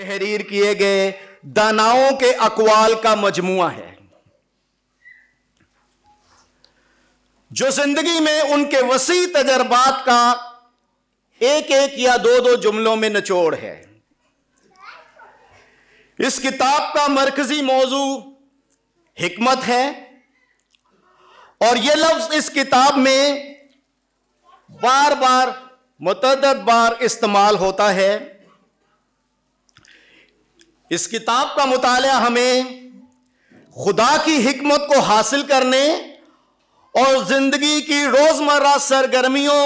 तहरीर किए गए दानाओं के अकवाल का मजमुआ है जो जिंदगी में उनके वसी तजर्बात का एक एक या दो दो जुमलों में निचोड़ है इस किताब का मरकजी मौजू हमत है और यह लफ्ज इस किताब में बार बार मतदद बार इस्तेमाल होता है इस किताब का मुताल हमें खुदा की हमत को हासिल करने और ज़िंदगी की रोज़मर्रा सरगर्मियों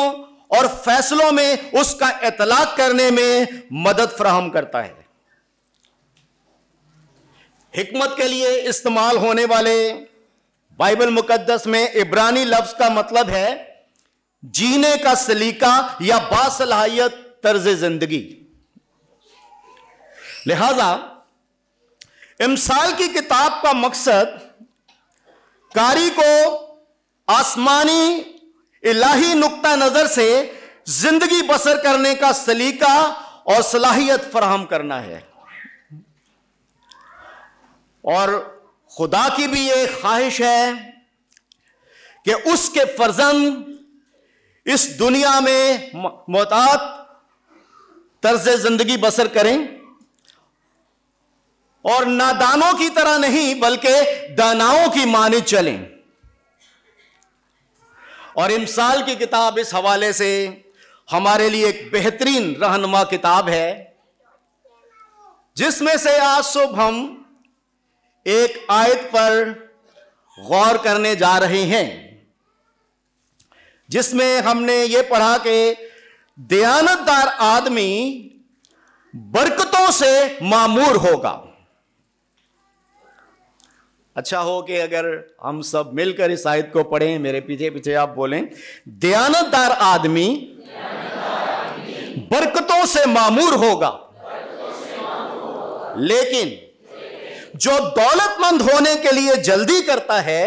और फैसलों में उसका इतलाक करने में मदद फ्राहम करता है हमत के लिए इस्तेमाल होने वाले बाइबल मुकद्दस में इब्रानी लफ्ज़ का मतलब है जीने का सलीका या बासलाहियत तर्ज ज़िंदगी लिहाजा इमसाल की किताब का मकसद कारी को आसमानी इलाही नुकता नज़र से जिंदगी बसर करने का सलीका और सलाहियत फराहम करना है और खुदा की भी ये ख्वाहिश है कि उसके फर्जन इस दुनिया में मोहतात तर्ज जिंदगी बसर करें और नादानों की तरह नहीं बल्कि दानाओं की माने चलें और इमसाल की किताब इस हवाले से हमारे लिए एक बेहतरीन रहनुमा किताब है जिसमें से आज सुबह हम एक आयत पर गौर करने जा रहे हैं जिसमें हमने ये पढ़ा कि दयानतदार आदमी बरकतों से मामूर होगा अच्छा हो कि अगर हम सब मिलकर इस आयत को पढ़ें मेरे पीछे पीछे आप बोलें दयानतदार आदमी बरकतों से मामूर होगा लेकिन जो दौलतमंद होने के लिए जल्दी करता है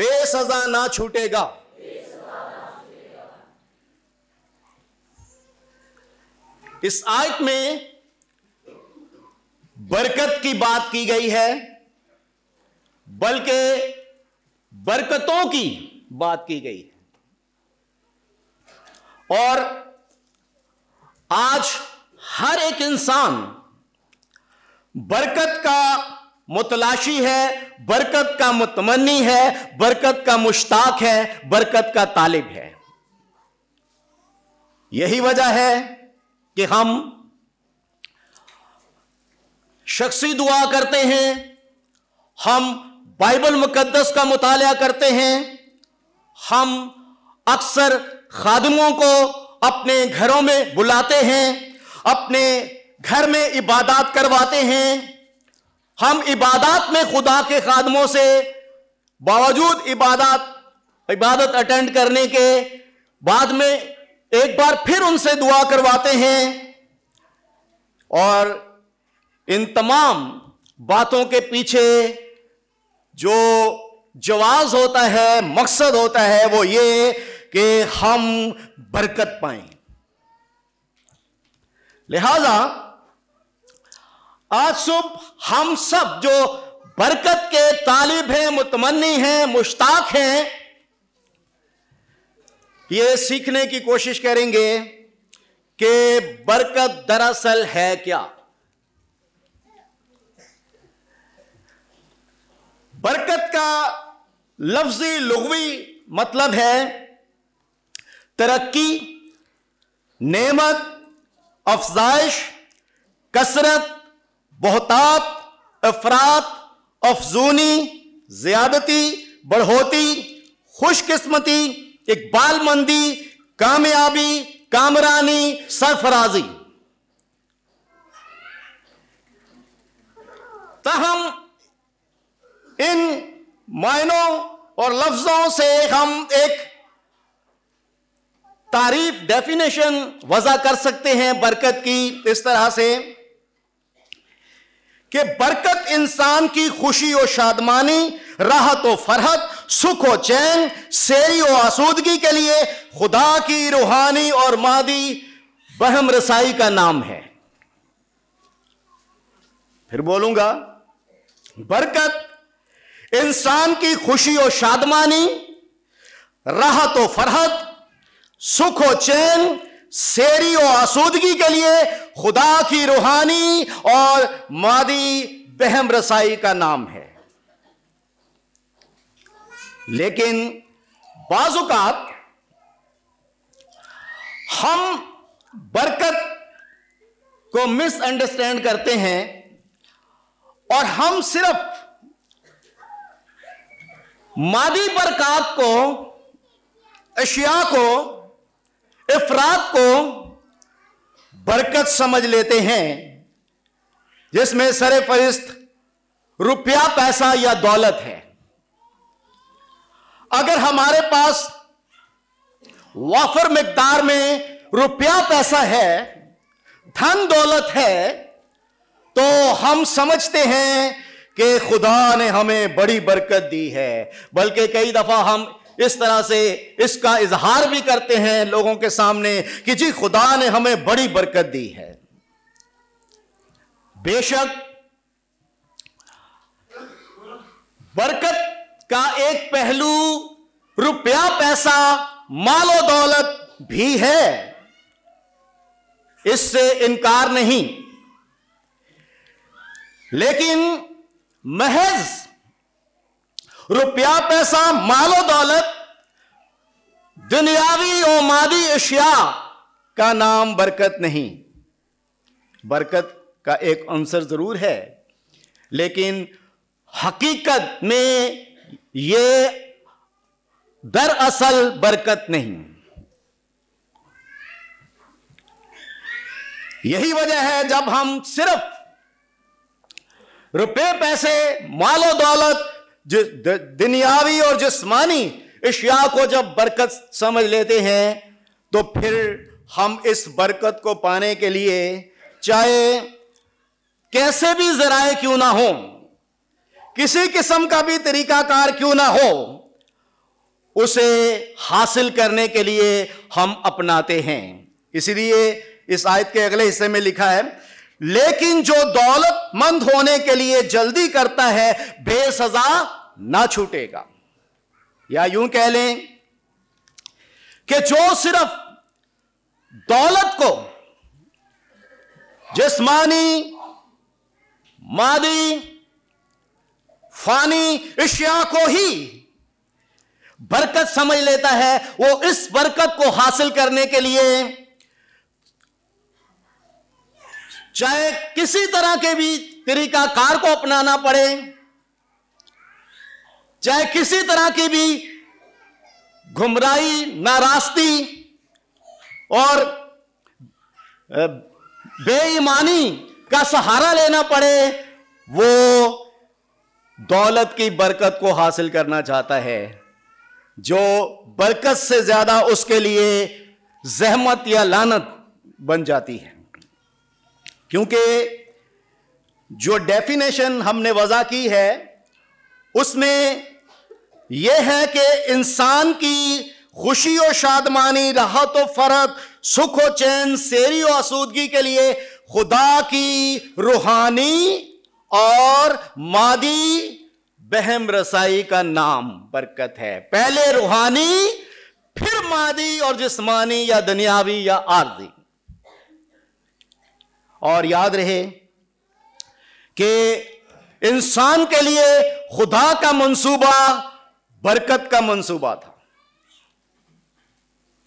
बेसजा ना छूटेगा इस आयत में बरकत की बात की गई है बल्कि बरकतों की बात की गई है और आज हर एक इंसान बरकत का मुतलाशी है बरकत का मुतमनी है बरकत का मुश्ताक है बरकत का तालिब है यही वजह है कि हम शख्सी दुआ करते हैं हम बाइबल मुकद्दस का मुताल करते हैं हम अक्सर खादमों को अपने घरों में बुलाते हैं अपने घर में इबादत करवाते हैं हम इबादत में खुदा के खादमों से बावजूद इबादत इबादत अटेंड करने के बाद में एक बार फिर उनसे दुआ करवाते हैं और इन तमाम बातों के पीछे जो जवाज होता है मकसद होता है वो ये कि हम बरकत पाए लिहाजा आज सुबह हम सब जो बरकत के तालिब हैं मुतमनी हैं मुश्ताक हैं ये सीखने की कोशिश करेंगे कि बरकत दरअसल है क्या बरकत का लफ्जी लुगवी मतलब है तरक्की नेमत अफजाइश कसरत बहुतात अफरात अफजूनी ज्यादती बढ़ोती खुशकिस्मती मंदी कामयाबी कामरानी सरफराजी तहम इन मायनों और लफ्जों से हम एक तारीफ डेफिनेशन वजह कर सकते हैं बरकत की इस तरह से कि बरकत इंसान की खुशी और शादमानी राहत और फरहत सुख और चैन शेरी और आसूदगी के लिए खुदा की रूहानी और मादी बहम रसाई का नाम है फिर बोलूंगा बरकत इंसान की खुशी और शादमानी राहत और फरहत सुख और चैन शेरी और आसूदगी के लिए खुदा की रूहानी और मादी बहम रसाई का नाम है लेकिन बाजुकात हम बरकत को मिसअंडरस्टैंड करते हैं और हम सिर्फ मादी बरकत को अशिया को इफरात को बरकत समझ लेते हैं जिसमें सर फहरिस्त रुपया पैसा या दौलत है अगर हमारे पास वाफर मकदार में रुपया पैसा है धन दौलत है तो हम समझते हैं कि खुदा ने हमें बड़ी बरकत दी है बल्कि कई दफ़ा हम इस तरह से इसका इजहार भी करते हैं लोगों के सामने कि जी खुदा ने हमें बड़ी बरकत दी है बेशक बरकत का एक पहलू रुपया पैसा मालो दौलत भी है इससे इनकार नहीं लेकिन महज रुपया पैसा मालो दौलत दुनियावी और मादी अशिया का नाम बरकत नहीं बरकत का एक अंसर जरूर है लेकिन हकीकत में यह दरअसल बरकत नहीं यही वजह है जब हम सिर्फ रुपए पैसे मालो दौलत जिस दुनियावी और जिसमानी इशिया को जब बरकत समझ लेते हैं तो फिर हम इस बरकत को पाने के लिए चाहे कैसे भी जराए क्यों ना हो किसी किस्म का भी तरीकाकार क्यों ना हो उसे हासिल करने के लिए हम अपनाते हैं इसलिए इस आयत के अगले हिस्से में लिखा है लेकिन जो दौलतमंद होने के लिए जल्दी करता है बेसजा ना छूटेगा या यूं कह लें कि जो सिर्फ दौलत को जिस्मानी मादी फानी इशिया को ही बरकत समझ लेता है वो इस बरकत को हासिल करने के लिए चाहे किसी तरह के भी तरीका कार को अपनाना पड़े चाहे किसी तरह की भी घुमराई नारास्ती और बेईमानी का सहारा लेना पड़े वो दौलत की बरकत को हासिल करना चाहता है जो बरकत से ज्यादा उसके लिए जहमत या लानत बन जाती है क्योंकि जो डेफिनेशन हमने वजह की है उसमें यह है कि इंसान की खुशी और शादमानी राहत और फरत सुख और चैन शेरी और आसूदगी के लिए खुदा की रूहानी और मादी बहम रसाई का नाम बरकत है पहले रूहानी फिर मादी और जिस्मानी या दुनियावी या आर्जी और याद रहे कि इंसान के लिए खुदा का मंसूबा बरकत का मंसूबा था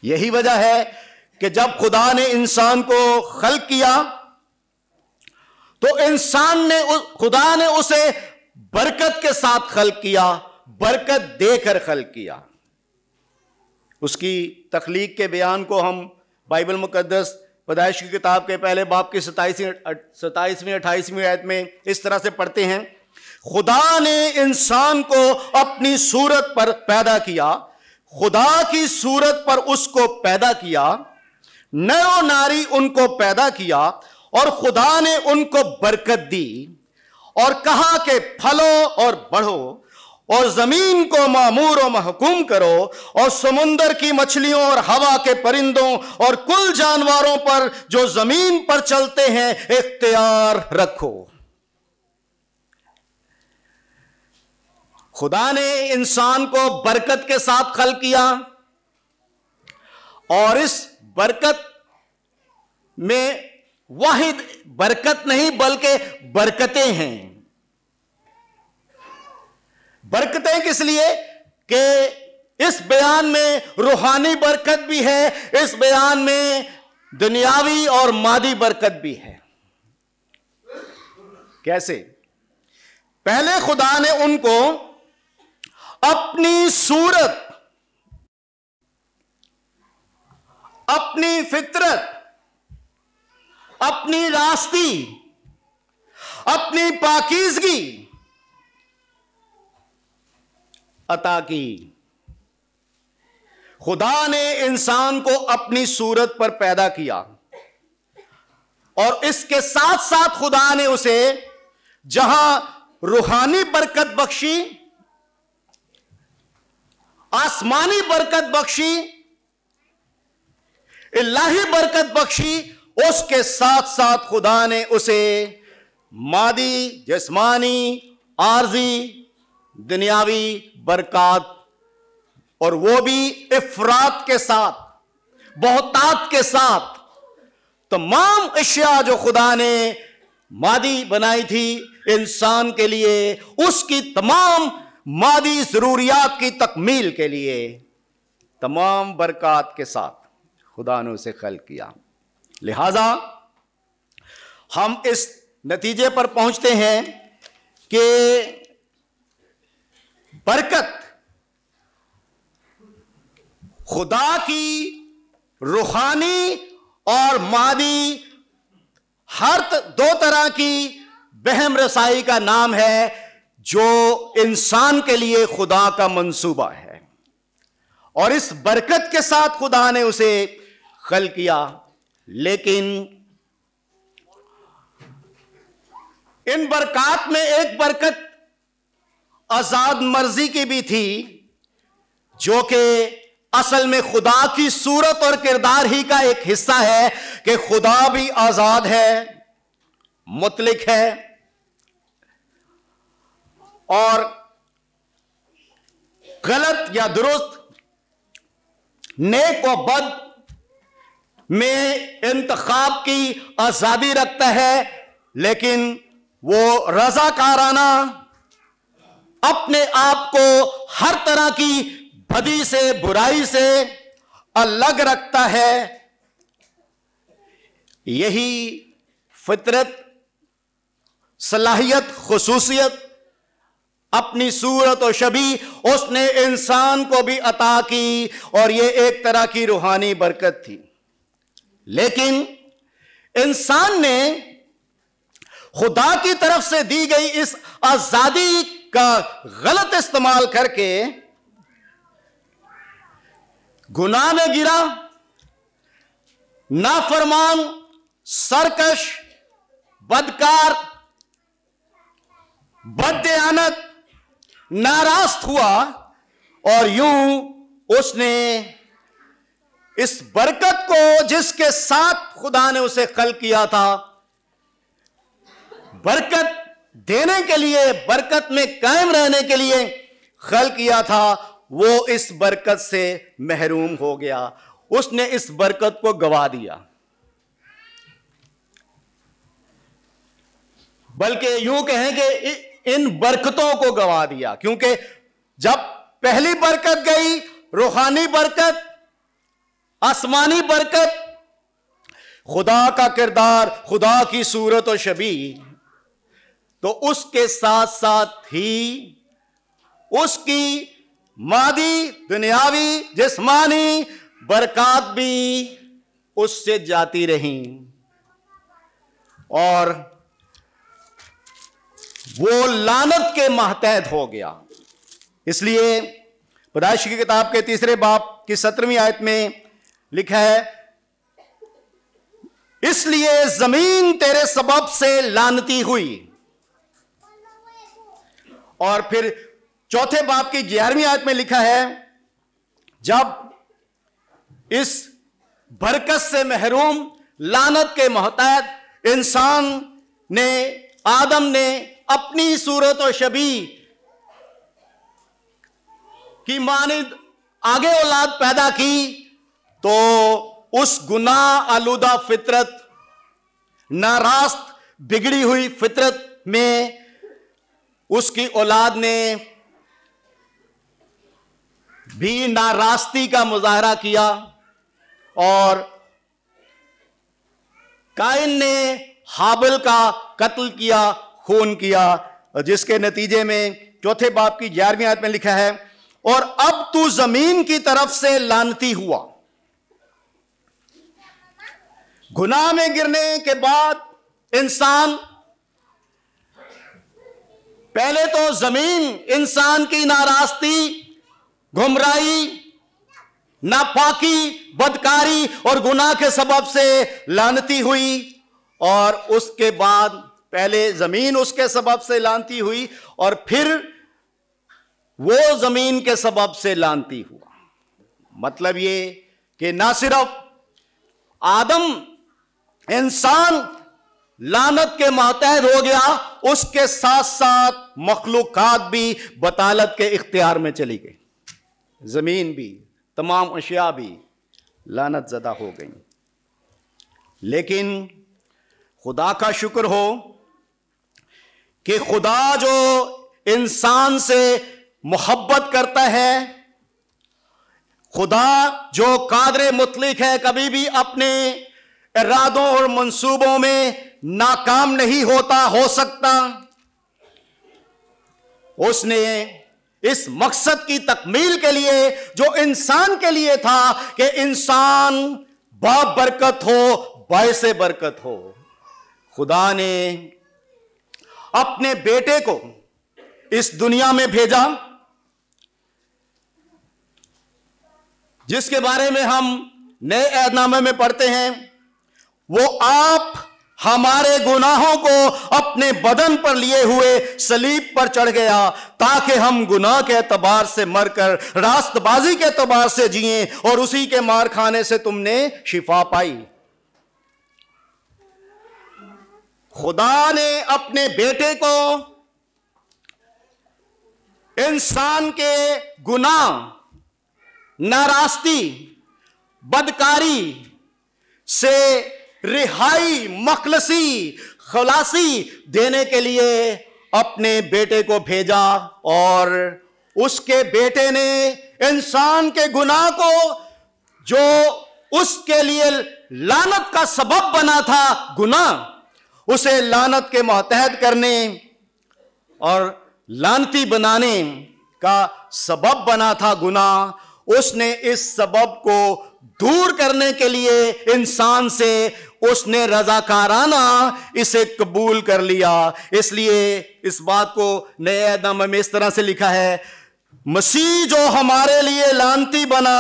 यही वजह है कि जब खुदा ने इंसान को खल किया तो इंसान ने खुदा ने उसे बरकत के साथ खल किया बरकत देकर खल किया उसकी तखलीक के बयान को हम बाइबल मुकदस पदाइश की किताब के पहले बाप की सताईसवीं सताईसवीं अट्ठाईसवीं आयत में इस तरह से पढ़ते हैं खुदा ने इंसान को अपनी सूरत पर पैदा किया खुदा की सूरत पर उसको पैदा किया नरो नारी उनको पैदा किया और खुदा ने उनको बरकत दी और कहा कि फलो और बढ़ो और जमीन को मामूर और महकूम करो और समुंदर की मछलियों और हवा के परिंदों और कुल जानवरों पर जो जमीन पर चलते हैं इख्तियार रखो खुदा ने इंसान को बरकत के साथ खल किया और इस बरकत में वाहिद बरकत नहीं बल्कि बरकतें हैं बरकतें किस लिए कि इस बयान में रूहानी बरकत भी है इस बयान में दुनियावी और मादी बरकत भी है कैसे पहले खुदा ने उनको अपनी सूरत अपनी फितरत अपनी रास्ती अपनी पाकिजगी अता की खुदा ने इंसान को अपनी सूरत पर पैदा किया और इसके साथ साथ खुदा ने उसे जहां रूहानी बरकत बख्शी आसमानी बरकत बख्शी इलाही बरकत बख्शी उसके साथ साथ खुदा ने उसे मादी जिस्मानी आर्जी दुनियावी बरकत और वो भी इफरात के साथ बहुतात के साथ तमाम अशिया जो खुदा ने मादी बनाई थी इंसान के लिए उसकी तमाम मादी ज़रूरियात की तकमील के लिए तमाम बरकत के साथ खुदा ने उसे खल किया लिहाजा हम इस नतीजे पर पहुंचते हैं कि बरकत खुदा की रूहानी और मादी हर दो तरह की बहम रसाई का नाम है जो इंसान के लिए खुदा का मंसूबा है और इस बरकत के साथ खुदा ने उसे खल किया लेकिन इन बरकत में एक बरकत आजाद मर्जी की भी थी जो कि असल में खुदा की सूरत और किरदार ही का एक हिस्सा है कि खुदा भी आजाद है मुतलिक है और गलत या दुरुस्त नेक और बद में इंतखाब की आजादी रखता है लेकिन वो रजाकाराना अपने आप को हर तरह की भदी से बुराई से अलग रखता है यही फितरत सलाहियत खसूसियत अपनी सूरत और शबी उसने इंसान को भी अता की और ये एक तरह की रूहानी बरकत थी लेकिन इंसान ने खुदा की तरफ से दी गई इस आजादी का गलत इस्तेमाल करके गुनाह में गिरा नाफरमान सरकश बदकार बदयानत नाराज हुआ और यूं उसने इस बरकत को जिसके साथ खुदा ने उसे कल किया था बरकत देने के लिए बरकत में कायम रहने के लिए खल किया था वो इस बरकत से महरूम हो गया उसने इस बरकत को गवा दिया बल्कि यूं कहें कि इन बरकतों को गवा दिया क्योंकि जब पहली बरकत गई रूहानी बरकत आसमानी बरकत खुदा का किरदार खुदा की सूरत और शबी तो उसके साथ साथ ही उसकी मादी दुनियावी जिस्मानी बरकत भी उससे जाती रही और वो लानत के महतहत हो गया इसलिए पदाइश की किताब के तीसरे बाप की सत्रहवीं आयत में लिखा है इसलिए जमीन तेरे सबब से लानती हुई और फिर चौथे बाप की ग्यारहवीं आयत में लिखा है जब इस बरकत से महरूम लानत के मोहताज इंसान ने आदम ने अपनी सूरत और शबी की मानद आगे औलाद पैदा की तो उस गुना आलूदा फितरत नारास्त बिगड़ी हुई फितरत में उसकी औलाद ने भी नारास्ती का मुजाहरा किया और काइन ने हाबल का कत्ल किया खून किया जिसके नतीजे में चौथे बाप की ग्यारहवीं आयत में लिखा है और अब तू जमीन की तरफ से लानती हुआ गुनाह में गिरने के बाद इंसान पहले तो जमीन इंसान की नाराजगी गुमराई नापाकी बदकारी और गुनाह के सबब से लानती हुई और उसके बाद पहले जमीन उसके सबब से लानती हुई और फिर वो जमीन के सबब से लानती हुआ मतलब ये कि ना सिर्फ आदम इंसान लानत के मातहत हो गया उसके साथ साथ मखलूक भी बतालत के इख्तियार में चली गई ज़मीन भी तमाम अशिया भी लानत ज़दा हो गई लेकिन खुदा का शुक्र हो कि खुदा जो इंसान से मोहब्बत करता है खुदा जो कादर मुतलिक है कभी भी अपने इरादों और मंसूबों में नाकाम नहीं होता हो सकता उसने इस मकसद की तकमील के लिए जो इंसान के लिए था कि इंसान बाप बरकत हो बाय से बरकत हो खुदा ने अपने बेटे को इस दुनिया में भेजा जिसके बारे में हम नए ऐदनामे में पढ़ते हैं वो आप हमारे गुनाहों को अपने बदन पर लिए हुए सलीब पर चढ़ गया ताकि हम गुनाह के एतबार से मरकर रास्तबाजी के एतबार से जिए और उसी के मार खाने से तुमने शिफा पाई खुदा ने अपने बेटे को इंसान के गुनाह नारास्ती बदकारी से रिहाई मखलसी खलासी देने के लिए अपने बेटे को भेजा और उसके बेटे ने इंसान के गुनाह को जो उसके लिए लानत का सबब बना था गुनाह उसे लानत के मतहत करने और लानती बनाने का सबब बना था गुनाह उसने इस सबब को दूर करने के लिए इंसान से उसने रजाकाराना इसे कबूल कर लिया इसलिए इस बात को नए नाम में इस तरह से लिखा है मसीह जो हमारे लिए लानती बना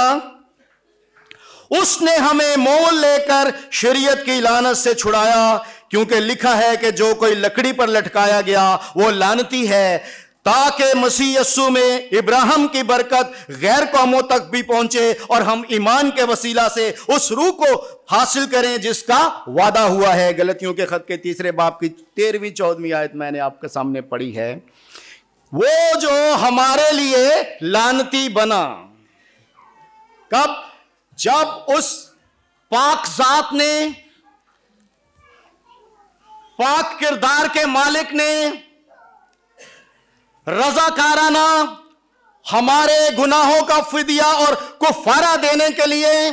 उसने हमें मोल लेकर शरीयत की लानत से छुड़ाया क्योंकि लिखा है कि जो कोई लकड़ी पर लटकाया गया वो लानती है ताकि मसीह यस्सु में इब्राहिम की बरकत गैर कौमों तक भी पहुंचे और हम ईमान के वसीला से उस रूह को हासिल करें जिसका वादा हुआ है गलतियों के खत के तीसरे बाप की तेरहवीं चौदहवीं आयत मैंने आपके सामने पढ़ी है वो जो हमारे लिए लानती बना कब जब उस पाक जात ने पाक किरदार के मालिक ने रजाकाराना हमारे गुनाहों का फिदिया और कुफारा देने के लिए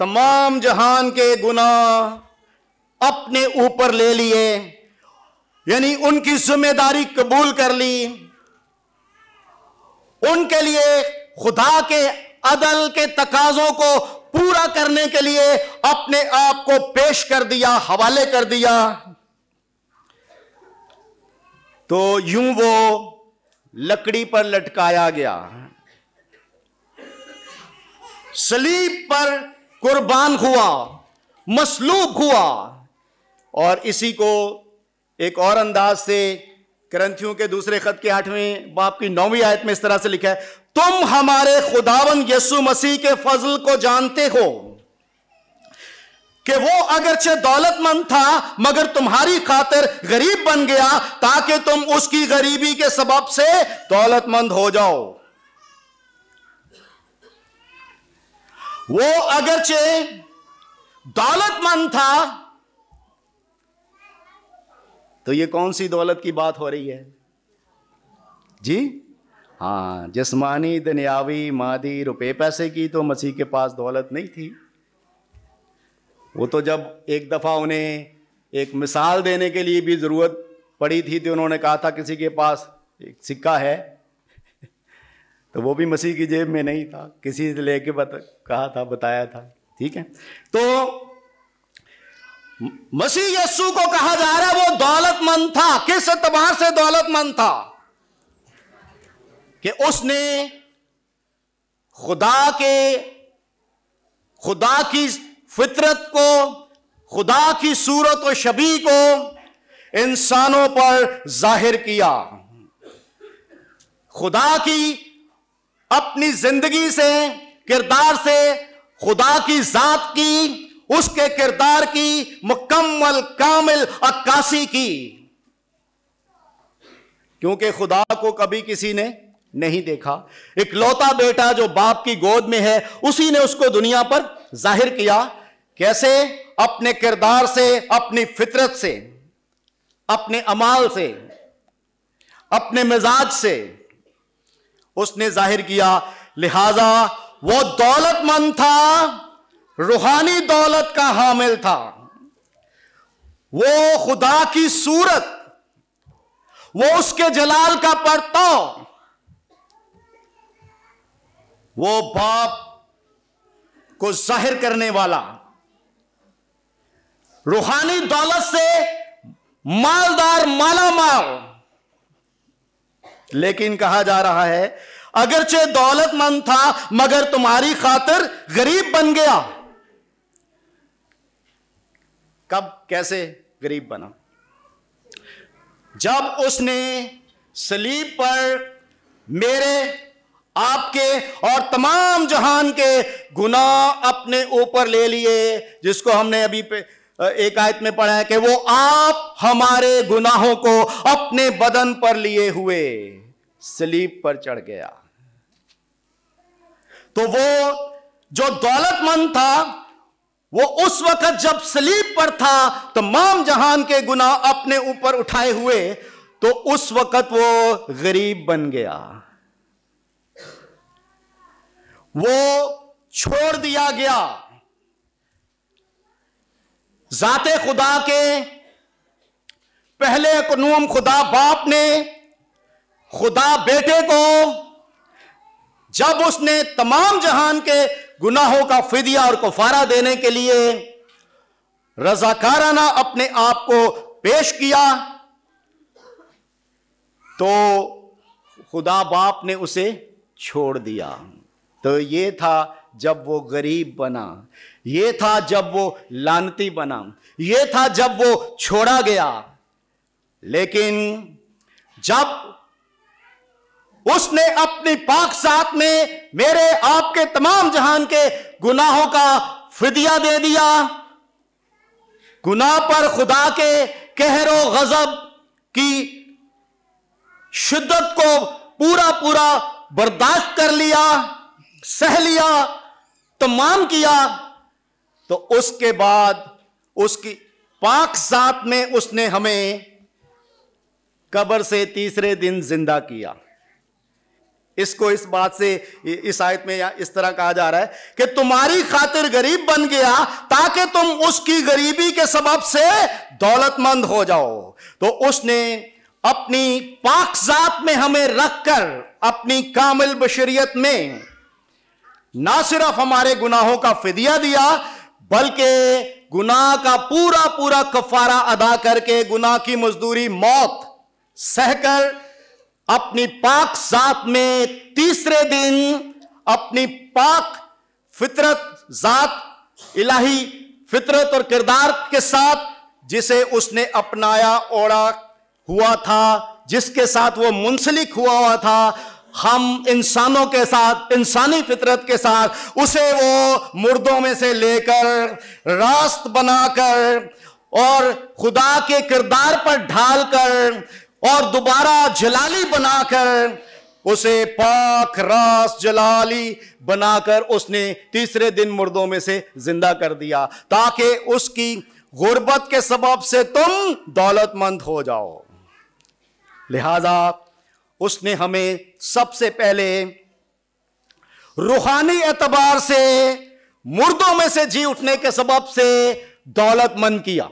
तमाम जहान के गुनाह अपने ऊपर ले लिए यानी उनकी जिम्मेदारी कबूल कर ली उनके लिए खुदा के अदल के तकाजों को पूरा करने के लिए अपने आप को पेश कर दिया हवाले कर दिया तो यूं वो लकड़ी पर लटकाया गया सलीब पर कुर्बान हुआ मसलूब हुआ और इसी को एक और अंदाज से ग्रंथियों के दूसरे खत के आठवें बाप की नौवीं आयत में इस तरह से लिखा है तुम हमारे खुदावन यसु मसीह के फजल को जानते हो कि वो अगरचे दौलतमंद था मगर तुम्हारी खातिर गरीब बन गया ताकि तुम उसकी गरीबी के सबब से दौलतमंद हो जाओ वो अगरचे दौलतमंद था तो ये कौन सी दौलत की बात हो रही है जी हाँ जिसमानी दुनियावी मादी रुपए पैसे की तो मसीह के पास दौलत नहीं थी वो तो जब एक दफ़ा उन्हें एक मिसाल देने के लिए भी ज़रूरत पड़ी थी तो उन्होंने कहा था किसी के पास एक सिक्का है तो वो भी मसीह की जेब में नहीं था किसी से लेके बता कहा था बताया था ठीक है तो मसीह यस्सु को कहा जा रहा है वो दौलतमंद था किस एतबार से दौलतमंद था कि उसने खुदा के खुदा की फितरत को खुदा की सूरत और शबी को इंसानों पर जाहिर किया खुदा की अपनी जिंदगी से किरदार से खुदा की जात की उसके किरदार की मुकम्मल कामिल अक्कासी की क्योंकि खुदा को कभी किसी ने नहीं देखा इकलौता बेटा जो बाप की गोद में है उसी ने उसको दुनिया पर जाहिर किया कैसे अपने किरदार से अपनी फितरत से अपने अमाल से अपने मिजाज से उसने जाहिर किया लिहाजा वो दौलतमंद था रूहानी दौलत का हामिल था वो खुदा की सूरत वो उसके जलाल का परताव वो बाप को जाहिर करने वाला रूहानी दौलत से मालदार माला माल लेकिन कहा जा रहा है अगरचे दौलतमंद था मगर तुम्हारी खातिर गरीब बन गया कब कैसे गरीब बना जब उसने सलीब पर मेरे आपके और तमाम जहान के गुनाह अपने ऊपर ले लिए जिसको हमने अभी पे एक आयत में पढ़ा है कि वो आप हमारे गुनाहों को अपने बदन पर लिए हुए स्लीप पर चढ़ गया तो वो जो दौलतमंद था वो उस वक्त जब स्लीप पर था तमाम जहान के गुना अपने ऊपर उठाए हुए तो उस वक्त वो गरीब बन गया वो छोड़ दिया गया जाते खुदा के पहले कनूम खुदा बाप ने खुदा बेटे को जब उसने तमाम जहान के गुनाहों का फिदिया और कुफारा देने के लिए रजाकाराना अपने आप को पेश किया तो खुदा बाप ने उसे छोड़ दिया तो ये था जब वो गरीब बना ये था जब वो लानती बना ये था जब वो छोड़ा गया लेकिन जब उसने अपनी पाक साथ में मेरे आपके तमाम जहान के गुनाहों का फिदिया दे दिया गुनाह पर खुदा के कहरो गजब की शिद्दत को पूरा पूरा बर्दाश्त कर लिया सह लिया तमाम किया तो उसके बाद उसकी पाक साथ में उसने हमें कब्र से तीसरे दिन जिंदा किया इसको इस बात से इस आयत में या इस तरह कहा जा रहा है कि तुम्हारी खातिर गरीब बन गया ताकि तुम उसकी गरीबी के सबब से दौलतमंद हो जाओ तो उसने अपनी पाक जात में हमें रखकर अपनी कामिल बशरियत में ना सिर्फ हमारे गुनाहों का फिदिया दिया बल्कि गुनाह का पूरा पूरा कफारा अदा करके गुनाह की मजदूरी मौत सहकर अपनी पाक जात में तीसरे दिन अपनी पाक फितरत जात इलाही फितरत और किरदार के साथ जिसे उसने अपनाया ओढ़ा हुआ था जिसके साथ वो मुंसलिक हुआ हुआ था हम इंसानों के साथ इंसानी फितरत के साथ उसे वो मुर्दों में से लेकर रास्त बनाकर और खुदा के किरदार पर ढालकर और दोबारा जलाली बनाकर उसे पाक रास जलाली बनाकर उसने तीसरे दिन मुर्दों में से जिंदा कर दिया ताकि उसकी गुर्बत के सबब से तुम दौलतमंद हो जाओ लिहाजा उसने हमें सबसे पहले रूहानी एतबार से मुर्दों में से जी उठने के सबब से दौलतमंद किया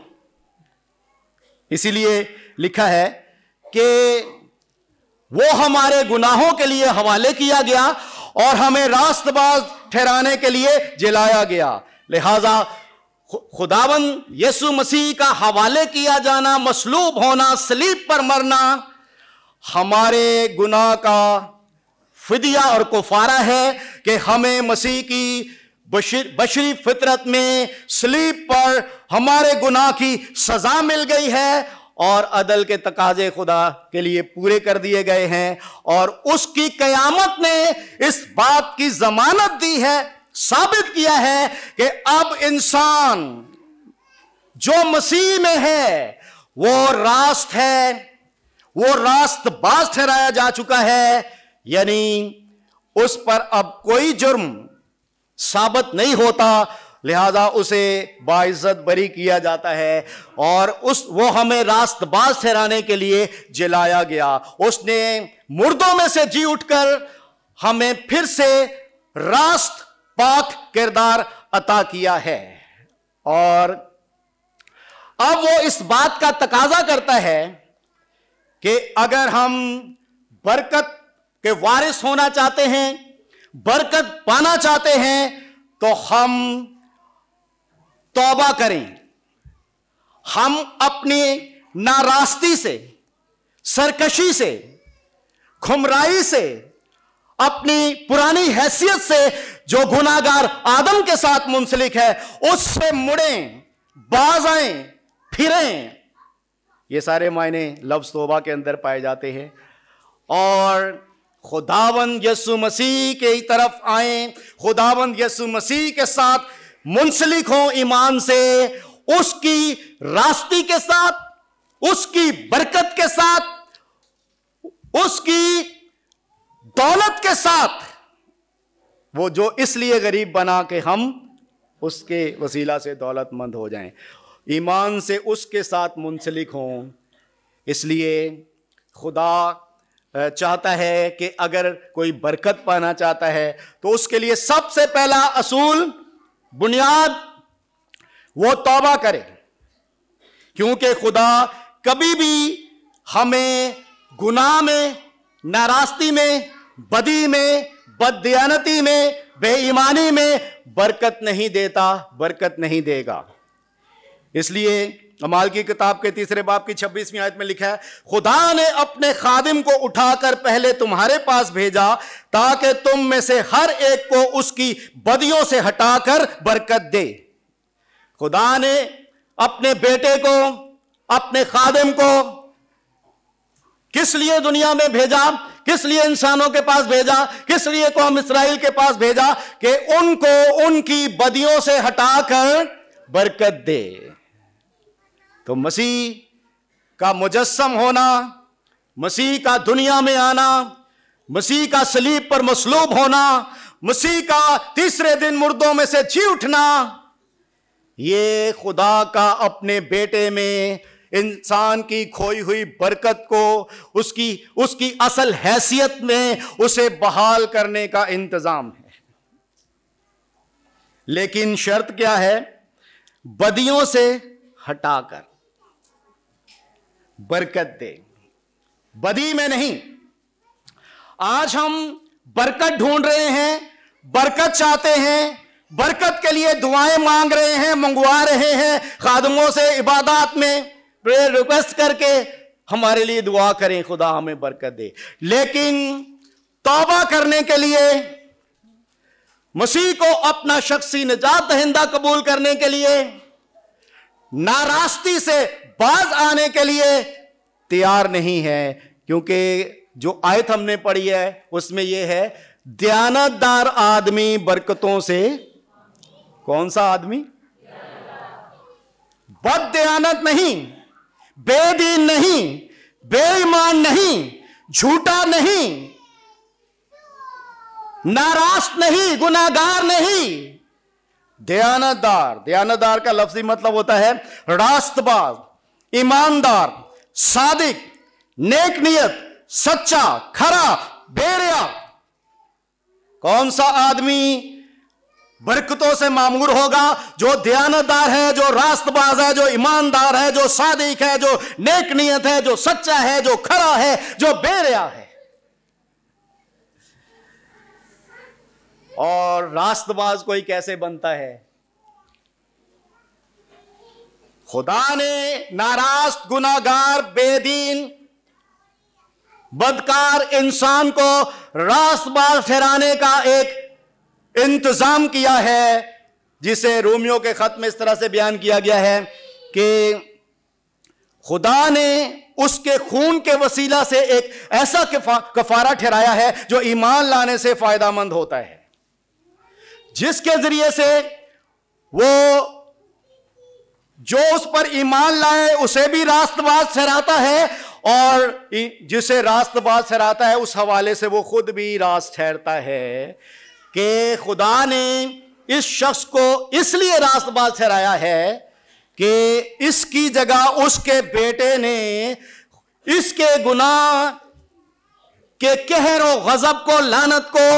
इसीलिए लिखा है कि वो हमारे गुनाहों के लिए हवाले किया गया और हमें रास्तबाज ठहराने के लिए जलाया गया लिहाजा खुदावन यसु मसीह का हवाले किया जाना मसलूब होना स्लीप पर मरना हमारे गुना का फिदिया और कुफारा है कि हमें मसीह की बशरी फितरत में स्लीप पर हमारे गुनाह की सजा मिल गई है और अदल के तकाजे खुदा के लिए पूरे कर दिए गए हैं और उसकी कयामत ने इस बात की जमानत दी है साबित किया है कि अब इंसान जो मसीह में है वो रास्त है वो रास्त बाज ठहराया जा चुका है यानी उस पर अब कोई जुर्म साबित नहीं होता लिहाजा उसे बाइज्जत बरी किया जाता है और उस वो हमें रास्त बाज ठहराने के लिए जलाया गया उसने मुर्दों में से जी उठकर हमें फिर से रास्त पाक किरदार अता किया है और अब वो इस बात का तकाजा करता है कि अगर हम बरकत के वारिस होना चाहते हैं बरकत पाना चाहते हैं तो हम तौबा करें हम अपनी नारास्ती से सरकशी से खुमराई से अपनी पुरानी हैसियत से जो गुनागार आदम के साथ मुंसलिक है उससे मुड़ें बाज आए फिरें ये सारे मायने लफ्ज़ तोबा के अंदर पाए जाते हैं और खुदावन यसु मसीह के तरफ आए खुदावन यसु मसीह के साथ मुंसलिक हो ईमान से उसकी रास्ती के साथ उसकी बरकत के साथ उसकी दौलत के साथ वो जो इसलिए गरीब बना के हम उसके वसीला से दौलतमंद हो जाएं ईमान से उसके साथ मुंसलिक हों इसलिए खुदा चाहता है कि अगर कोई बरकत पाना चाहता है तो उसके लिए सबसे पहला असूल बुनियाद वो तौबा करे क्योंकि खुदा कभी भी हमें गुनाह में नाराजगी में बदी में बदयानती में बेईमानी में बरकत नहीं देता बरकत नहीं देगा इसलिए अमाल की किताब के तीसरे बाप की छब्बीसवीं आयत में लिखा है खुदा ने अपने खादिम को उठाकर पहले तुम्हारे पास भेजा ताकि तुम में से हर एक को उसकी बदियों से हटाकर बरकत दे खुदा ने अपने बेटे को अपने खादिम को किस लिए दुनिया में भेजा किस लिए इंसानों के पास भेजा किस लिए कौम इसराइल के पास भेजा कि उनको उनकी बदियों से हटाकर बरकत दे तो मसीह का मुजस्म होना मसीह का दुनिया में आना मसीह का सलीब पर मसलूब होना मसीह का तीसरे दिन मुर्दों में से जी उठना ये खुदा का अपने बेटे में इंसान की खोई हुई बरकत को उसकी उसकी असल हैसियत में उसे बहाल करने का इंतजाम है लेकिन शर्त क्या है बदियों से हटाकर बरकत दे बदी में नहीं आज हम बरकत ढूंढ रहे हैं बरकत चाहते हैं बरकत के लिए दुआएं मांग रहे हैं मंगवा रहे हैं खादमों से इबादत में प्रेयर रिक्वेस्ट करके हमारे लिए दुआ करें खुदा हमें बरकत दे लेकिन तौबा करने के लिए मसीह को अपना शख्सी निजात दहिंदा कबूल करने के लिए नाराजगी से बाज आने के लिए तैयार नहीं है क्योंकि जो आयत हमने पढ़ी है उसमें यह है दयानतदार आदमी बरकतों से कौन सा आदमी बद दयानत नहीं बेदीन नहीं बेईमान नहीं झूठा नहीं नाराज नहीं गुनागार नहीं दयानतदार दयानतदार का लफ्जी मतलब होता है रास्तबाज ईमानदार सादिक नेक नियत सच्चा खरा बेरिया कौन सा आदमी बरकतों से मामूर होगा जो दयानतदार है जो रास्तबाज है जो ईमानदार है जो सादिक है जो नेक नियत है जो सच्चा है जो खरा है जो बेरिया है और रास्तबाज कोई कैसे बनता है खुदा ने नाराज गुनागार बेदीन बदकार इंसान को रास्तबाज ठहराने का एक इंतजाम किया है जिसे रोमियो के खत में इस तरह से बयान किया गया है कि खुदा ने उसके खून के वसीला से एक ऐसा कफारा ठहराया है जो ईमान लाने से फायदा मंद होता है जिसके जरिए से वो जो उस पर ईमान लाए उसे भी राष्ट्रवाद सहराता है और जिसे राष्ट्रवाद सहराता है उस हवाले से वो खुद भी रास्त ठहरता है कि खुदा ने इस शख्स को इसलिए राष्ट्रवाद ठहराया है कि इसकी जगह उसके बेटे ने इसके गुनाह के कहर और गजब को लानत को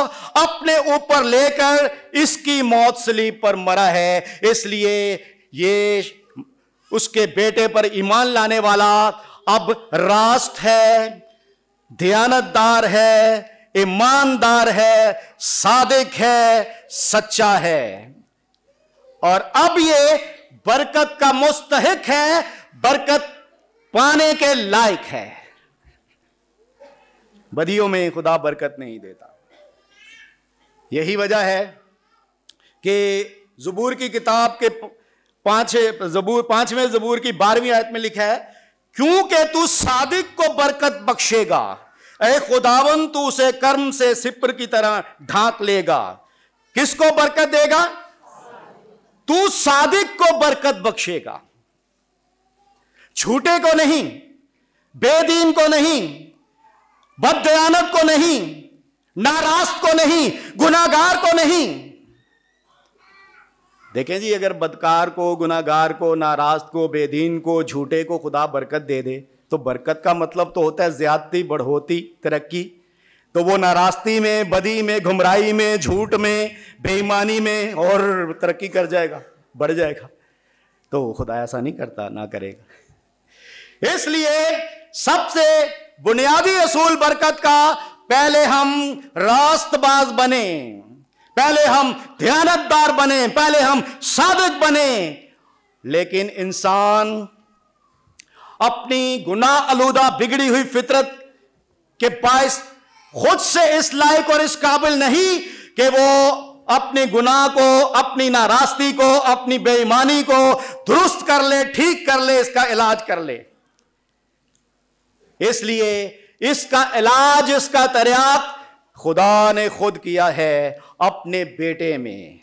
अपने ऊपर लेकर इसकी मौत स्लीप पर मरा है इसलिए ये उसके बेटे पर ईमान लाने वाला अब रास्त है दयानतदार है ईमानदार है सादिक है सच्चा है और अब ये बरकत का मुस्तहक है बरकत पाने के लायक है बदियों में खुदा बरकत नहीं देता यही वजह है कि जुबूर की किताब के पांच जबूर पांचवें जबूर की बारहवीं आयत में लिखा है क्योंकि तू सादिक को बरकत बख्शेगा ए खुदावन तू उसे कर्म से सिपर की तरह ढांक लेगा किसको बरकत देगा तू सादिक को बरकत बख्शेगा झूठे को नहीं बेदीन को नहीं बदयानत को नहीं नाराज को नहीं गुनागार को नहीं देखें जी अगर बदकार को गुनागार को नाराज को बेदीन को झूठे को खुदा बरकत दे दे तो बरकत का मतलब तो होता है ज्यादती बढ़ोती तरक्की तो वो नारास्ती में बदी में घुमराई में झूठ में बेईमानी में और तरक्की कर जाएगा बढ़ जाएगा तो खुदा ऐसा नहीं करता ना करेगा इसलिए सबसे बुनियादी असूल बरकत का पहले हम रास्तबाज बने पहले हम ध्यानतदार बने पहले हम साधक बने लेकिन इंसान अपनी गुना आलूदा बिगड़ी हुई फितरत के पास खुद से इस लायक और इस काबिल नहीं कि वो अपने गुनाह को अपनी नाराजगी को अपनी बेईमानी को दुरुस्त कर ले ठीक कर ले इसका इलाज कर ले इसलिए इसका इलाज इसका तरियात खुदा ने खुद किया है अपने बेटे में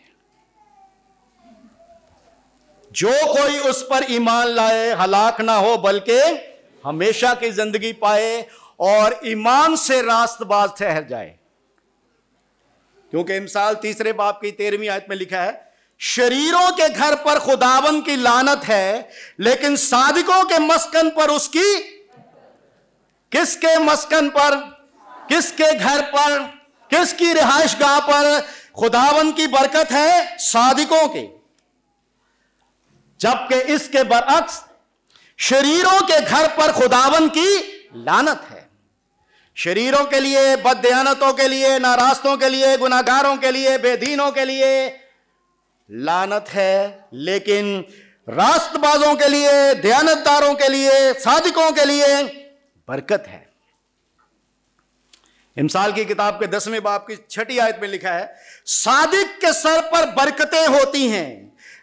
जो कोई उस पर ईमान लाए हलाक ना हो बल्कि हमेशा की जिंदगी पाए और ईमान से रास्तबाज ठहर जाए क्योंकि इमसाल तीसरे बाप की तेरहवीं आयत में लिखा है शरीरों के घर पर खुदावन की लानत है लेकिन साधकों के मस्कन पर उसकी किसके मस्कन पर किसके घर पर किसकी रिहाइश गाह पर खुदावन की बरकत है साधिकों की जबकि इसके बरअक्स शरीरों के घर पर खुदावन की लानत है शरीरों के लिए बदयानतों के लिए नारास्तों के लिए गुनागारों के लिए बेदीनों के लिए लानत है लेकिन रास्तबाजों के लिए दयानतदारों के लिए साधिकों के लिए बरकत है इमसाल की किताब के दसवें बाप की छठी आयत में लिखा है सादिक के सर पर बरकतें होती हैं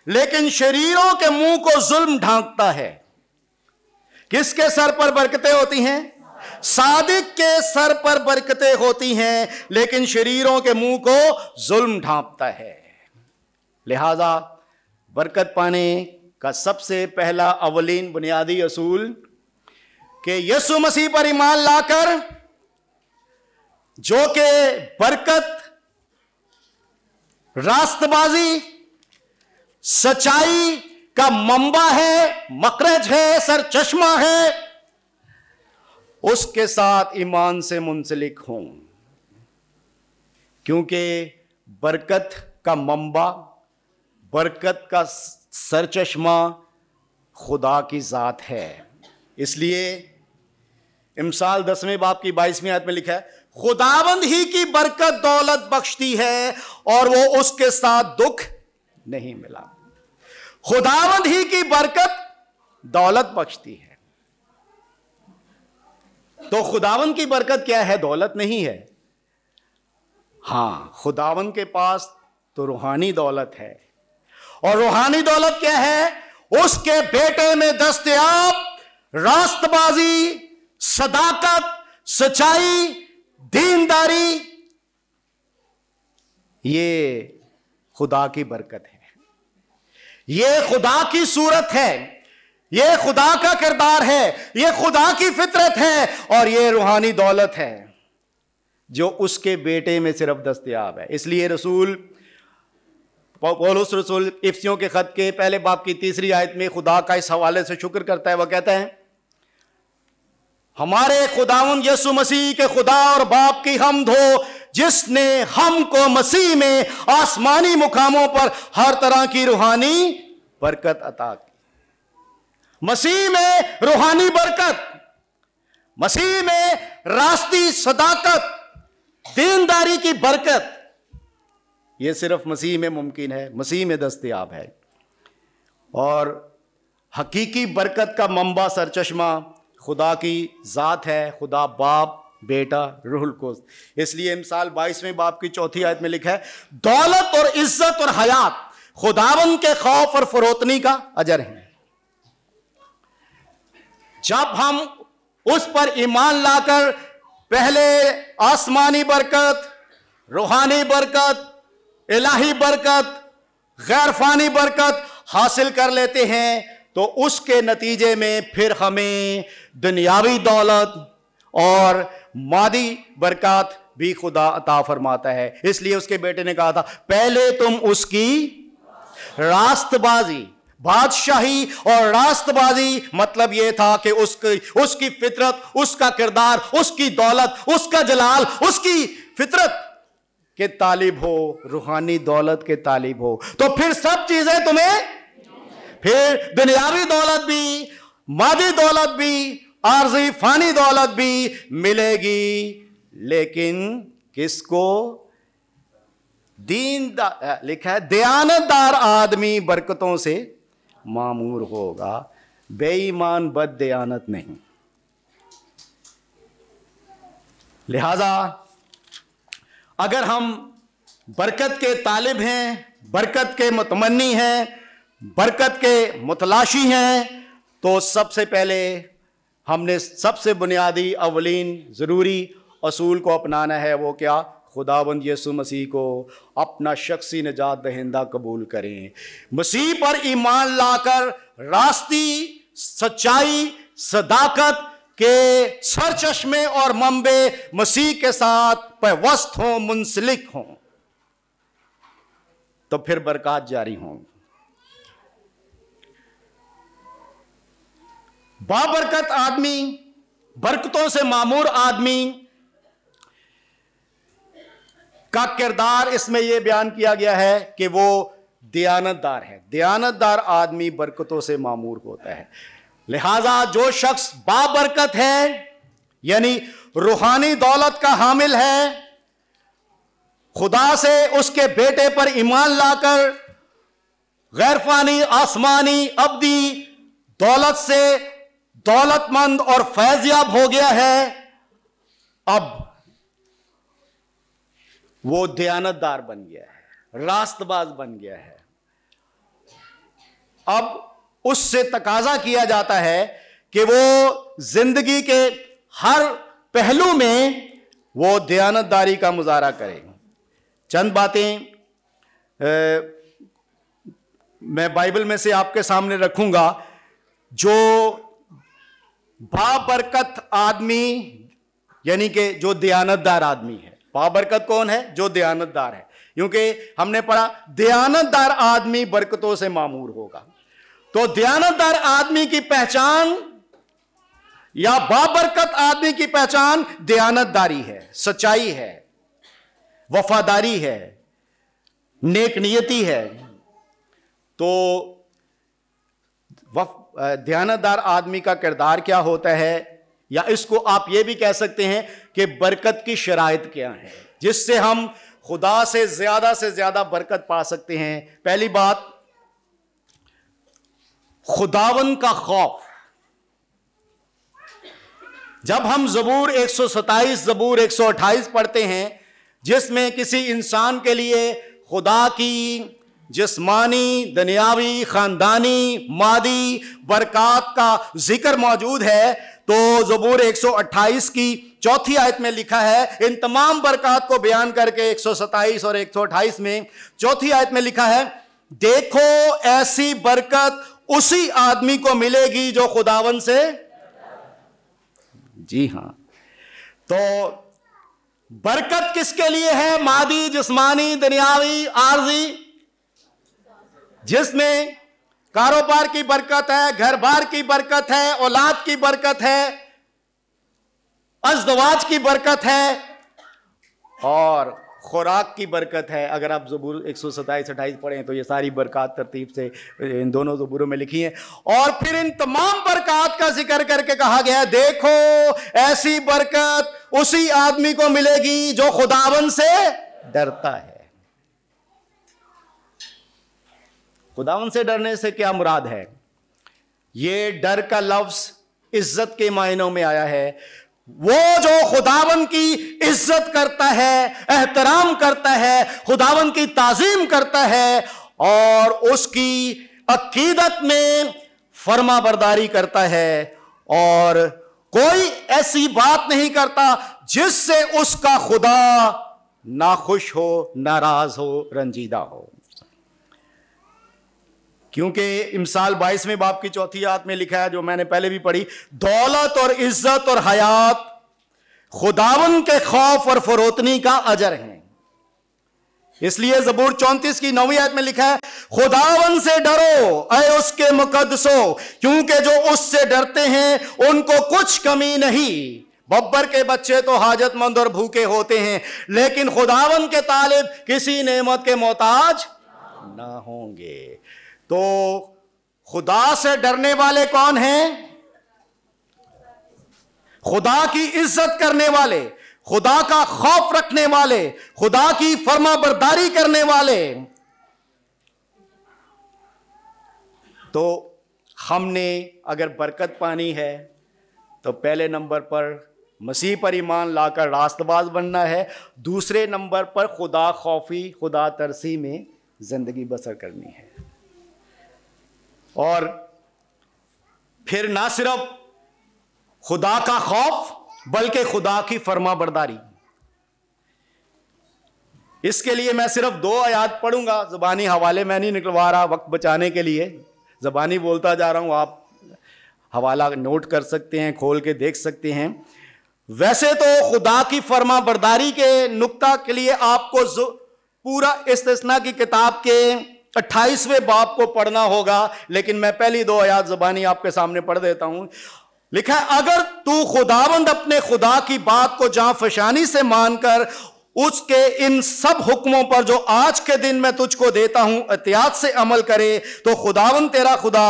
लेकिन शरीरों के मुंह को जुल्म ढांकता है किसके सर पर बरकतें होती हैं सादिक के सर पर बरकतें होती हैं लेकिन शरीरों के मुंह को जुल्म ढांपता है लिहाजा बरकत पाने का सबसे पहला अवलीन बुनियादी असूल के यसु मसीह पर ईमान लाकर जो कि बरकत रास्तबाजी सच्चाई का मंबा है मकरज है सर चश्मा है उसके साथ ईमान से मुंसलिक हूं क्योंकि बरकत का मंबा बरकत का सर चश्मा खुदा की ज़ात है इसलिए इमसाल दसवें बाप की बाईसवीं आयत में लिखा है खुदाबंद ही की बरकत दौलत बख्शती है और वो उसके साथ दुख नहीं मिला खुदाबंद ही की बरकत दौलत बख्शती है तो खुदावन की बरकत क्या है दौलत नहीं है हां खुदावन के पास तो रूहानी दौलत है और रूहानी दौलत क्या है उसके बेटे में दस्तयाब रास्तबाजी सदाकत सच्चाई दीनदारी ये खुदा की बरकत है ये खुदा की सूरत है ये खुदा का किरदार है ये खुदा की फितरत है और ये रूहानी दौलत है जो उसके बेटे में सिर्फ दस्तियाब है इसलिए रसूल पौलुस रसूल इफ्सियों के खत के पहले बाप की तीसरी आयत में खुदा का इस हवाले से शुक्र करता है वह कहता है हमारे खुदावन यसु मसीह के खुदा और बाप की हम धो जिसने हमको मसीह में आसमानी मुकामों पर हर तरह की रूहानी बरकत अता की मसीह में रूहानी बरकत मसीह में रास्ती सदाकत दीनदारी की बरकत ये सिर्फ मसीह में मुमकिन है मसीह में दस्तियाब है और हकीकी बरकत का मंबा सरचश्मा खुदा की ज़ात है खुदा बाप बेटा रूहुल को इसलिए इमसाल बाईसवें बाप की चौथी आयत में लिखा है दौलत और इज्जत और हयात खुदावन के खौफ और फरोतनी का अजर है जब हम उस पर ईमान लाकर पहले आसमानी बरकत रूहानी बरकत इलाही बरकत गैरफानी बरकत हासिल कर लेते हैं तो उसके नतीजे में फिर हमें दुनियावी दौलत और मादी बरकत भी खुदा अता फरमाता है इसलिए उसके बेटे ने कहा था पहले तुम उसकी रास्तबाजी बादशाही और रास्तबाजी मतलब यह था कि उसकी उसकी फितरत उसका किरदार उसकी दौलत उसका जलाल उसकी फितरत के तालिब हो रूहानी दौलत के तालिब हो तो फिर सब चीजें तुम्हें फिर दुनियावी दौलत भी मादी दौलत भी आर्जी फानी दौलत भी मिलेगी लेकिन किसको दीन लिखा है दयानतदार आदमी बरकतों से मामूर होगा बेईमान बद दयानत नहीं लिहाजा अगर हम बरकत के तालिब हैं बरकत के मतमनी हैं बरकत के मुतलाशी हैं तो सबसे पहले हमने सबसे बुनियादी अवलिन ज़रूरी असूल को अपनाना है वो क्या खुदाबंद यसु मसीह को अपना शख्सी निजात दहिंदा कबूल करें मसीह पर ईमान लाकर रास्ती सच्चाई सदाकत के सरचश्मे और मम्बे मसीह के साथ पैवस्त हों मुंसलिक हों तो फिर बरकत जारी होंगी बाबरकत आदमी बरकतों से मामूर आदमी का किरदार इसमें यह बयान किया गया है कि वो दयानतदार है दयानतदार आदमी बरकतों से मामूर होता है लिहाजा जो शख्स बाबरकत है यानी रूहानी दौलत का हामिल है खुदा से उसके बेटे पर ईमान लाकर गैरफानी आसमानी अब्दी दौलत से दौलतमंद और फैजयाब हो गया है अब वो दयानतदार बन गया है रास्तबाज बन गया है अब उससे तकाजा किया जाता है कि वो जिंदगी के हर पहलू में वो दयानतदारी का मुजाहरा करे चंद बातें मैं बाइबल में से आपके सामने रखूंगा जो बाबरकत आदमी यानी कि जो दयानतदार आदमी है बाबरकत कौन है जो दयानतदार है क्योंकि हमने पढ़ा दयानतदार आदमी बरकतों से मामूर होगा तो दयानतदार आदमी की पहचान या बाबरकत आदमी की पहचान दयानतदारी है सच्चाई है वफादारी है नेक नियति है तो वफ ध्यानदार आदमी का किरदार क्या होता है या इसको आप ये भी कह सकते हैं कि बरकत की शराय क्या है जिससे हम खुदा से ज्यादा से ज्यादा बरकत पा सकते हैं पहली बात खुदावन का खौफ जब हम जबूर 127 जबूर 128 पढ़ते हैं जिसमें किसी इंसान के लिए खुदा की जिसमानी दुनियावी खानदानी मादी बरकत का जिक्र मौजूद है तो जबूर 128 की चौथी आयत में लिखा है इन तमाम बरकत को बयान करके 127 और 128 में चौथी आयत में लिखा है देखो ऐसी बरकत उसी आदमी को मिलेगी जो खुदावन से जी हां तो बरकत किसके लिए है मादी जिस्मानी दुनियावी आर्जी जिसमें कारोबार की बरकत है घर बार की बरकत है औलाद की बरकत है अजदवाज की बरकत है और खुराक की बरकत है अगर आप जबूर एक सौ सताईस अट्ठाईस पढ़ें तो ये सारी बरकत तरतीब से इन दोनों जबूरों में लिखी है और फिर इन तमाम बरकत का जिक्र करके कहा गया है देखो ऐसी बरकत उसी आदमी को मिलेगी जो खुदावन से डरता है खुदावन से डरने से क्या मुराद है ये डर का लफ्ज इज्जत के मायनों में आया है वो जो खुदावन की इज्जत करता है एहतराम करता है खुदावन की ताजीम करता है और उसकी अकीदत में फर्मा बरदारी करता है और कोई ऐसी बात नहीं करता जिससे उसका खुदा ना खुश हो नाराज हो रंजीदा हो क्योंकि इमसाल बाईसवें बाप की चौथी याद में लिखा है जो मैंने पहले भी पढ़ी दौलत और इज्जत और हयात खुदावन के खौफ और फरोतनी का अजर है इसलिए जबूर चौंतीस की नौवीं आयत में लिखा है खुदावन से डरो अय उसके मुकदसो क्योंकि जो उससे डरते हैं उनको कुछ कमी नहीं बब्बर के बच्चे तो हाजतमंद और भूखे होते हैं लेकिन खुदावन के तालिब किसी नेमत के मोहताज ना होंगे तो खुदा से डरने वाले कौन हैं खुदा की इज्जत करने वाले खुदा का खौफ रखने वाले खुदा की फर्मा बरदारी करने वाले तो हमने अगर बरकत पानी है तो पहले नंबर पर मसीह पर ईमान लाकर रास्तबाज बनना है दूसरे नंबर पर खुदा खौफी खुदा तरसी में ज़िंदगी बसर करनी है और फिर ना सिर्फ खुदा का खौफ बल्कि खुदा की फर्मा बरदारी इसके लिए मैं सिर्फ दो आयात पढ़ूंगा ज़बानी हवाले मैं नहीं निकलवा रहा वक्त बचाने के लिए ज़बानी बोलता जा रहा हूं आप हवाला नोट कर सकते हैं खोल के देख सकते हैं वैसे तो खुदा की फरमा बरदारी के नुक्ता के लिए आपको पूरा इस्तना की किताब के अट्ठाईसवें बाप को पढ़ना होगा लेकिन मैं पहली दो आयात जबानी आपके सामने पढ़ देता हूं लिखा है अगर तू खुदाबंद अपने खुदा की बात को जहां फशानी से मानकर उसके इन सब हुक्मों पर जो आज के दिन मैं तुझको देता हूं एहतियात से अमल करे तो खुदावन तेरा खुदा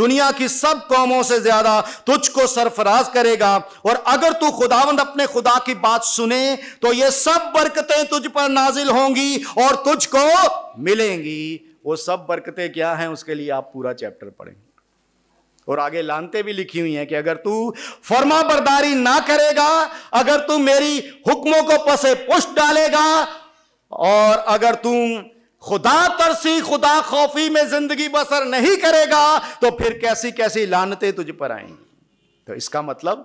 दुनिया की सब कौमों से ज्यादा तुझको सरफराज करेगा और अगर तू खुदावंद अपने खुदा की बात सुने तो ये सब बरकतें तुझ पर नाजिल होंगी और तुझको मिलेंगी वो सब बरकतें क्या हैं उसके लिए आप पूरा चैप्टर पढ़ें और आगे लानते भी लिखी हुई हैं कि अगर तू फर्मा बरदारी ना करेगा अगर तू मेरी हुक्मों को पसे पुष्ट डालेगा और अगर तू खुदा तरसी खुदा खौफी में जिंदगी बसर नहीं करेगा तो फिर कैसी कैसी लानते तुझ पर आएंगी तो इसका मतलब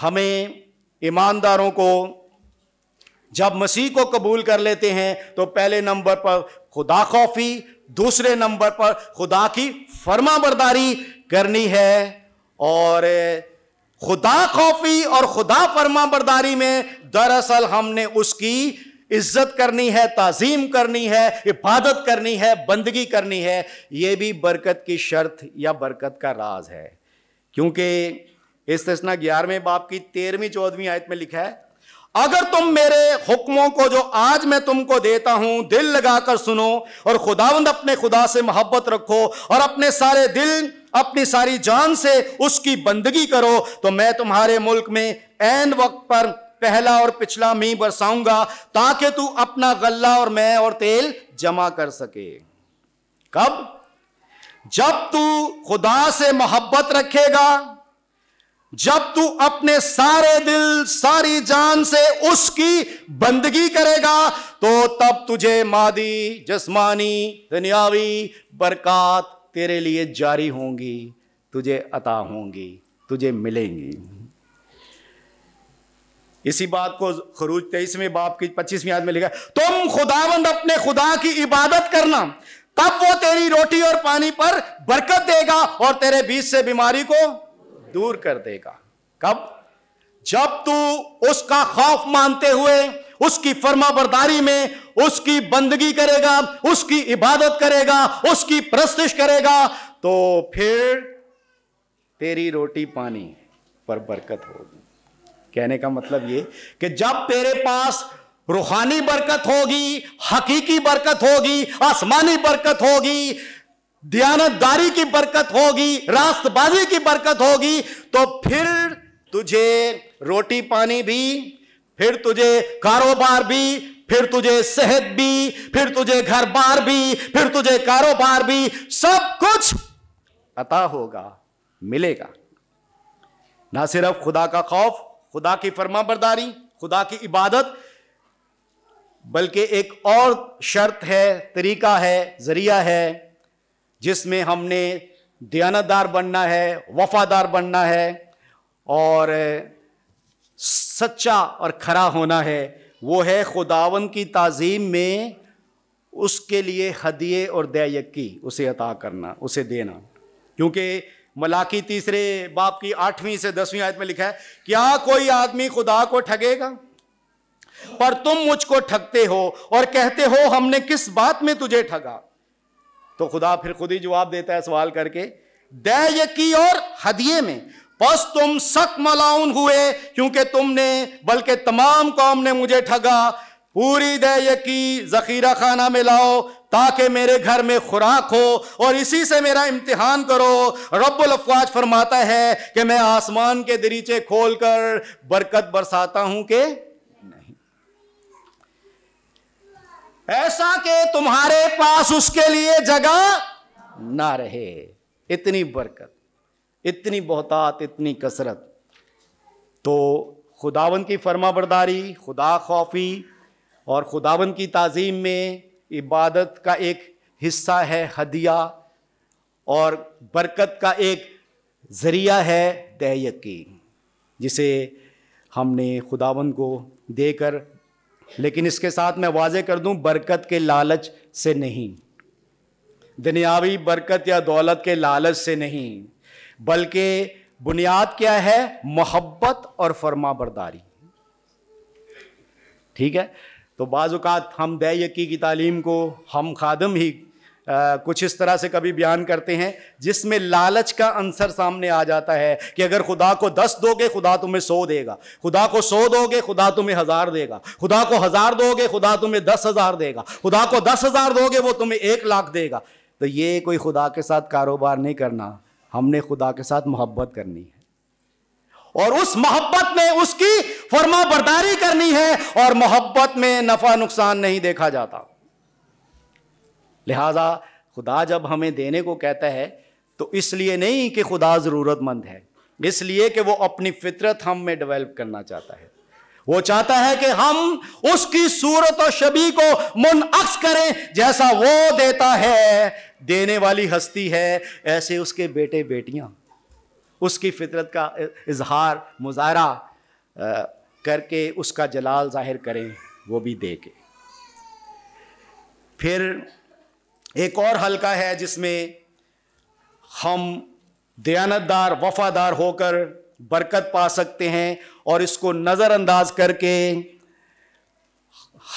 हमें ईमानदारों को जब मसीह को कबूल कर लेते हैं तो पहले नंबर पर खुदा खौफी दूसरे नंबर पर खुदा की फर्मा बरदारी करनी है और खुदा खौफी और खुदा फर्मा बरदारी में दरअसल हमने उसकी इज्जत करनी है ताजीम करनी है इबादत करनी है बंदगी करनी है ये भी बरकत की शर्त या बरकत का राज है क्योंकि इस तस्ना ग्यारहवें बाप की तेरहवीं चौदहवीं आयत में लिखा है अगर तुम मेरे हुक्मों को जो आज मैं तुमको देता हूं दिल लगाकर सुनो और खुदावंद अपने खुदा से मोहब्बत रखो और अपने सारे दिल अपनी सारी जान से उसकी बंदगी करो तो मैं तुम्हारे मुल्क में एन वक्त पर पहला और पिछला मी बरसाऊंगा ताकि तू अपना गल्ला और मैं और तेल जमा कर सके कब जब तू खुदा से मोहब्बत रखेगा जब तू अपने सारे दिल सारी जान से उसकी बंदगी करेगा तो तब तुझे मादी जस्मानी दुनियावी बरकत तेरे लिए जारी होंगी तुझे अता होंगी तुझे मिलेंगी इसी बात को खरूज तेईसवें बाप की पच्चीसवीं याद में लिखा तुम खुदावंद अपने खुदा की इबादत करना तब वो तेरी रोटी और पानी पर बरकत देगा और तेरे बीच से बीमारी को दूर कर देगा कब जब तू उसका खौफ मानते हुए उसकी फर्मा बरदारी में उसकी बंदगी करेगा उसकी इबादत करेगा उसकी प्रस्तिश करेगा तो फिर तेरी रोटी पानी पर बरकत होगी कहने का मतलब ये कि जब तेरे पास रूहानी बरकत होगी हकीकी बरकत होगी आसमानी बरकत होगी दयानतदारी की बरकत होगी रास्तबाजी की बरकत होगी तो फिर तुझे रोटी पानी भी फिर तुझे कारोबार भी फिर तुझे सेहत भी फिर तुझे घर बार भी फिर तुझे कारोबार भी सब कुछ अता होगा मिलेगा ना सिर्फ खुदा का खौफ खुदा की फर्मा बरदारी खुदा की इबादत बल्कि एक और शर्त है तरीका है जरिया है जिसमें हमने दयानतदार बनना है वफादार बनना है और सच्चा और खरा होना है वो है खुदावन की ताज़ीम में उसके लिए हदिये और दयक्की उसे अता करना उसे देना क्योंकि मलाकी तीसरे बाप की आठवीं से दसवीं आयत में लिखा है क्या कोई आदमी खुदा को ठगेगा पर तुम मुझको ठगते हो और कहते हो हमने किस बात में तुझे ठगा तो खुदा फिर खुद ही जवाब देता है सवाल करके दय की और हदिये में बस तुम सक मलाउन हुए क्योंकि तुमने बल्कि तमाम कौम ने मुझे ठगा पूरी दय की जखीरा खाना में लाओ ताकि मेरे घर में खुराक हो और इसी से मेरा इम्तिहान करो रब्बुल अफवाज फरमाता है कि मैं आसमान के दरीचे खोलकर बरकत बरसाता हूं कि ऐसा कि तुम्हारे पास उसके लिए जगह ना रहे इतनी बरकत इतनी बहुतात इतनी कसरत तो खुदावन की फर्मा बरदारी खुदा खौफी और खुदावन की ताज़ीम में इबादत का एक हिस्सा है हदिया और बरकत का एक ज़रिया है तहयकी जिसे हमने खुदावन को देकर लेकिन इसके साथ मैं वाजे कर दूं बरकत के लालच से नहीं दुनियावी बरकत या दौलत के लालच से नहीं बल्कि बुनियाद क्या है मोहब्बत और फर्मा बरदारी ठीक है तो बाजुकात हम दयकी की तालीम को हम खादम ही आ, कुछ इस तरह से कभी बयान करते हैं जिसमें लालच का अंसर सामने आ जाता है कि अगर खुदा को दस दोगे खुदा तुम्हें सौ देगा खुदा को सौ दोगे खुदा तुम्हें हज़ार देगा खुदा को हज़ार दोगे खुदा तुम्हें दस हज़ार देगा खुदा को दस हज़ार दोगे वो तुम्हें एक लाख देगा तो ये कोई खुदा के साथ कारोबार नहीं करना हमने खुदा के साथ मोहब्बत करनी है और उस मोहब्बत में उसकी फर्मा बरदारी करनी है और मोहब्बत में नफा नुकसान नहीं देखा जाता लिहाजा खुदा जब हमें देने को कहता है तो इसलिए नहीं कि खुदा ज़रूरतमंद है इसलिए कि वो अपनी फितरत हम में डेवलप करना चाहता है वो चाहता है कि हम उसकी सूरत और शबी को मुनअक्स करें जैसा वो देता है देने वाली हस्ती है ऐसे उसके बेटे बेटियां उसकी फितरत का इजहार मुजाहरा करके उसका जलाल जाहिर करें वो भी दे के फिर एक और हलका है जिसमें हम दयानतदार वफादार होकर बरकत पा सकते हैं और इसको नज़रअंदाज करके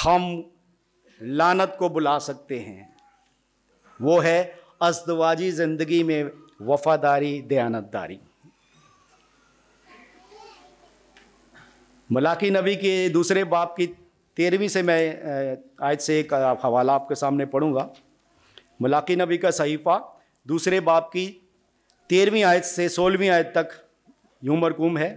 हम लानत को बुला सकते हैं वो है अस्तवाजी ज़िंदगी में वफादारी दयानतदारी मलाकी नबी के दूसरे बाप की तेरहवीं से मैं आज से एक हवाला आपके सामने पढ़ूंगा मलाकी नबी का सहीफ़ा दूसरे बाप की तेरहवीं आयत से सोलहवीं आयत तक यूं मरकूम है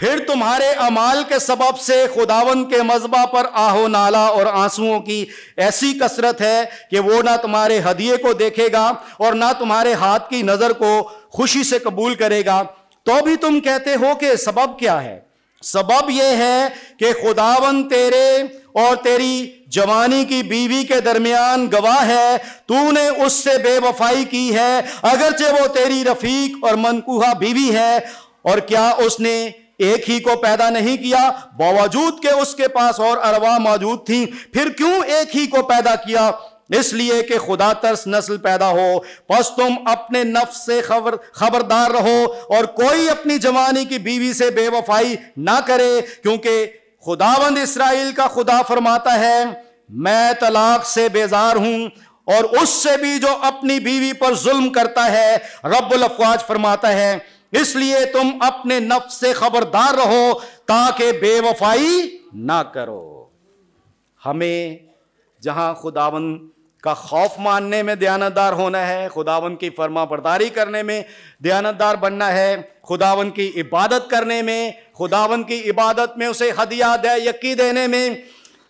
फिर तुम्हारे अमाल के सबब से खुदावन के मजबा पर आहो नाला और आंसुओं की ऐसी कसरत है कि वो ना तुम्हारे हदिये को देखेगा और ना तुम्हारे हाथ की नज़र को खुशी से कबूल करेगा तो भी तुम कहते हो कि सबब क्या है सबब यह है कि खुदावन तेरे और तेरी जवानी की बीवी के दरमियान गवाह है तूने उससे बेवफाई की है अगरचे वो तेरी रफीक और मनकूहा बीवी है और क्या उसने एक ही को पैदा नहीं किया बावजूद के उसके पास और अरवा मौजूद थी फिर क्यों एक ही को पैदा किया इसलिए कि खुदा तरस नस्ल पैदा हो बस तुम अपने नफ्स से खबर खबरदार रहो और कोई अपनी जवानी की बीवी से बेवफाई ना करे क्योंकि खुदाबंद इसराइल का खुदा फरमाता है मैं तलाक से बेजार हूं और उससे भी जो अपनी बीवी पर जुल्म करता है रब्बुल अफवाज फरमाता है इसलिए तुम अपने नफ्स से खबरदार रहो ताकि बेवफाई ना करो हमें जहां खुदावन का खौफ मानने में दयानतदार होना है खुदावन की फर्मा बरदारी करने में दयानतदार बनना है खुदावन की इबादत करने में खुदावन की इबादत में उसे हदिया दे यकी देने में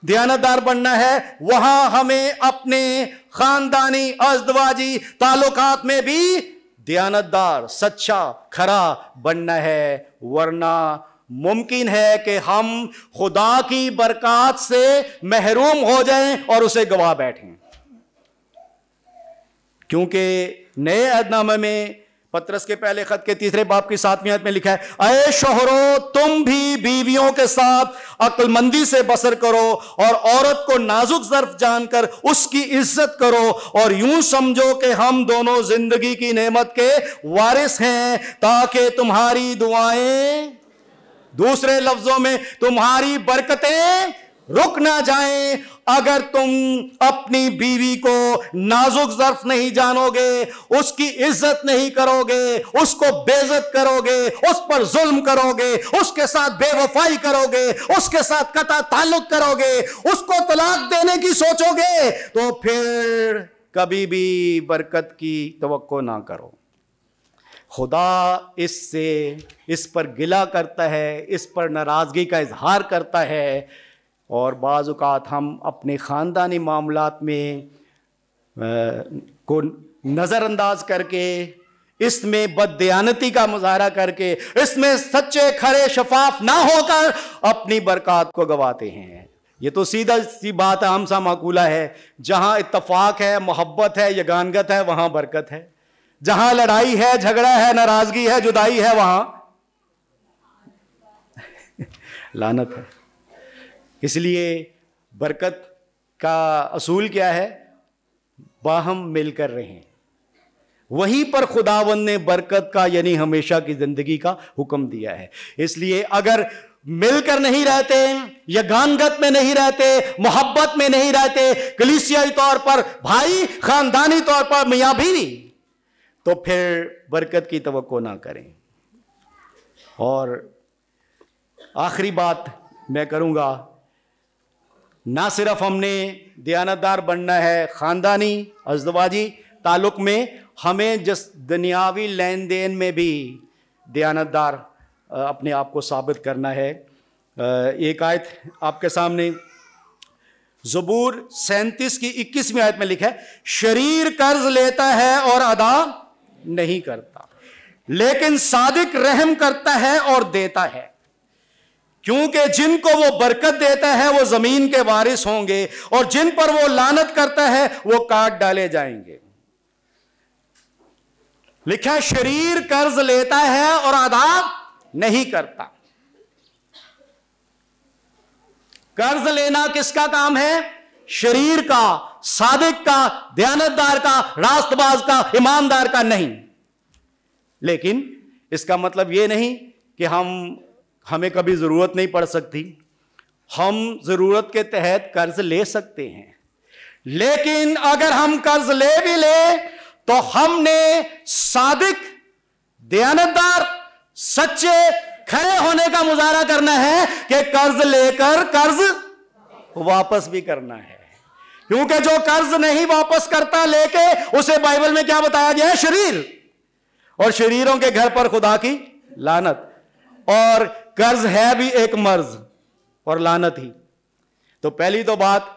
दयानतदार बनना है वहां हमें अपने खानदानी अजदवाजी ताल्लुकात में भी दयानतदार सच्चा खरा बनना है वरना मुमकिन है कि हम खुदा की बरकत से महरूम हो जाएं और उसे गवाह बैठें क्योंकि नए अहदनामे में पत्रस के पहले खत के तीसरे बाप की सातवीं आयत में लिखा है अय शोहरो तुम भी बीवियों के साथ अक्लमंदी से बसर करो और औरत को नाजुक जर्फ जानकर उसकी इज्जत करो और यूं समझो कि हम दोनों जिंदगी की नेमत के वारिस हैं ताकि तुम्हारी दुआएं दूसरे लफ्जों में तुम्हारी बरकतें रुक ना जाए अगर तुम अपनी बीवी को नाजुक जर्फ नहीं जानोगे उसकी इज्जत नहीं करोगे उसको बेजत करोगे उस पर जुल्म करोगे उसके साथ बेवफाई करोगे उसके साथ कता ताल्लुक करोगे उसको तलाक देने की सोचोगे तो फिर कभी भी बरकत की तो ना करो खुदा इससे इस पर गिला करता है इस पर नाराज़गी का इजहार करता है और बाज़ात हम अपने ख़ानदानी मामला में को नज़रअंदाज करके इसमें बदयानती का मुजाहरा करके इसमें सच्चे खरे शफाफ ना होकर अपनी बरकत को गवाते हैं ये तो सीधा सी बात है सा माकूला है जहाँ इतफाक़ है मोहब्बत है यगानगत है वहाँ बरकत है जहाँ लड़ाई है झगड़ा है नाराज़गी है जुदाई है वहाँ लानत है इसलिए बरकत का असूल क्या है बाहम मिलकर रहें वहीं पर खुदावन ने बरकत का यानी हमेशा की जिंदगी का हुक्म दिया है इसलिए अगर मिलकर नहीं रहते यज्ञानगत में नहीं रहते मोहब्बत में नहीं रहते कलिसियाई तौर पर भाई खानदानी तौर पर मियाँ भी तो फिर बरकत की तो ना करें और आखिरी बात मैं करूँगा ना सिर्फ हमने दयानतदार बनना है ख़ानदानी अजदवाजी ताल्लुक में हमें जिस दुनियावी लेन देन में भी दयानतदार अपने आप को साबित करना है एक आयत आपके सामने ज़बूर सैंतीस की इक्कीसवीं आयत में लिखा है शरीर कर्ज लेता है और अदा नहीं करता लेकिन सादिक रहम करता है और देता है क्योंकि जिनको वो बरकत देता है वो जमीन के वारिस होंगे और जिन पर वो लानत करता है वो काट डाले जाएंगे लिखा शरीर कर्ज लेता है और आदाब नहीं करता कर्ज लेना किसका काम है शरीर का सादिक का दयानतदार का रास्तबाज का ईमानदार का नहीं लेकिन इसका मतलब यह नहीं कि हम हमें कभी ज़रूरत नहीं पड़ सकती हम ज़रूरत के तहत कर्ज ले सकते हैं लेकिन अगर हम कर्ज ले भी ले तो हमने सादिक दयानतदार सच्चे खड़े होने का मुजाहरा करना है कि कर्ज लेकर कर्ज वापस भी करना है क्योंकि जो कर्ज नहीं वापस करता लेके उसे बाइबल में क्या बताया गया है शरीर और शरीरों के घर पर खुदा की लानत और कर्ज है भी एक मर्ज और लानत ही तो पहली तो बात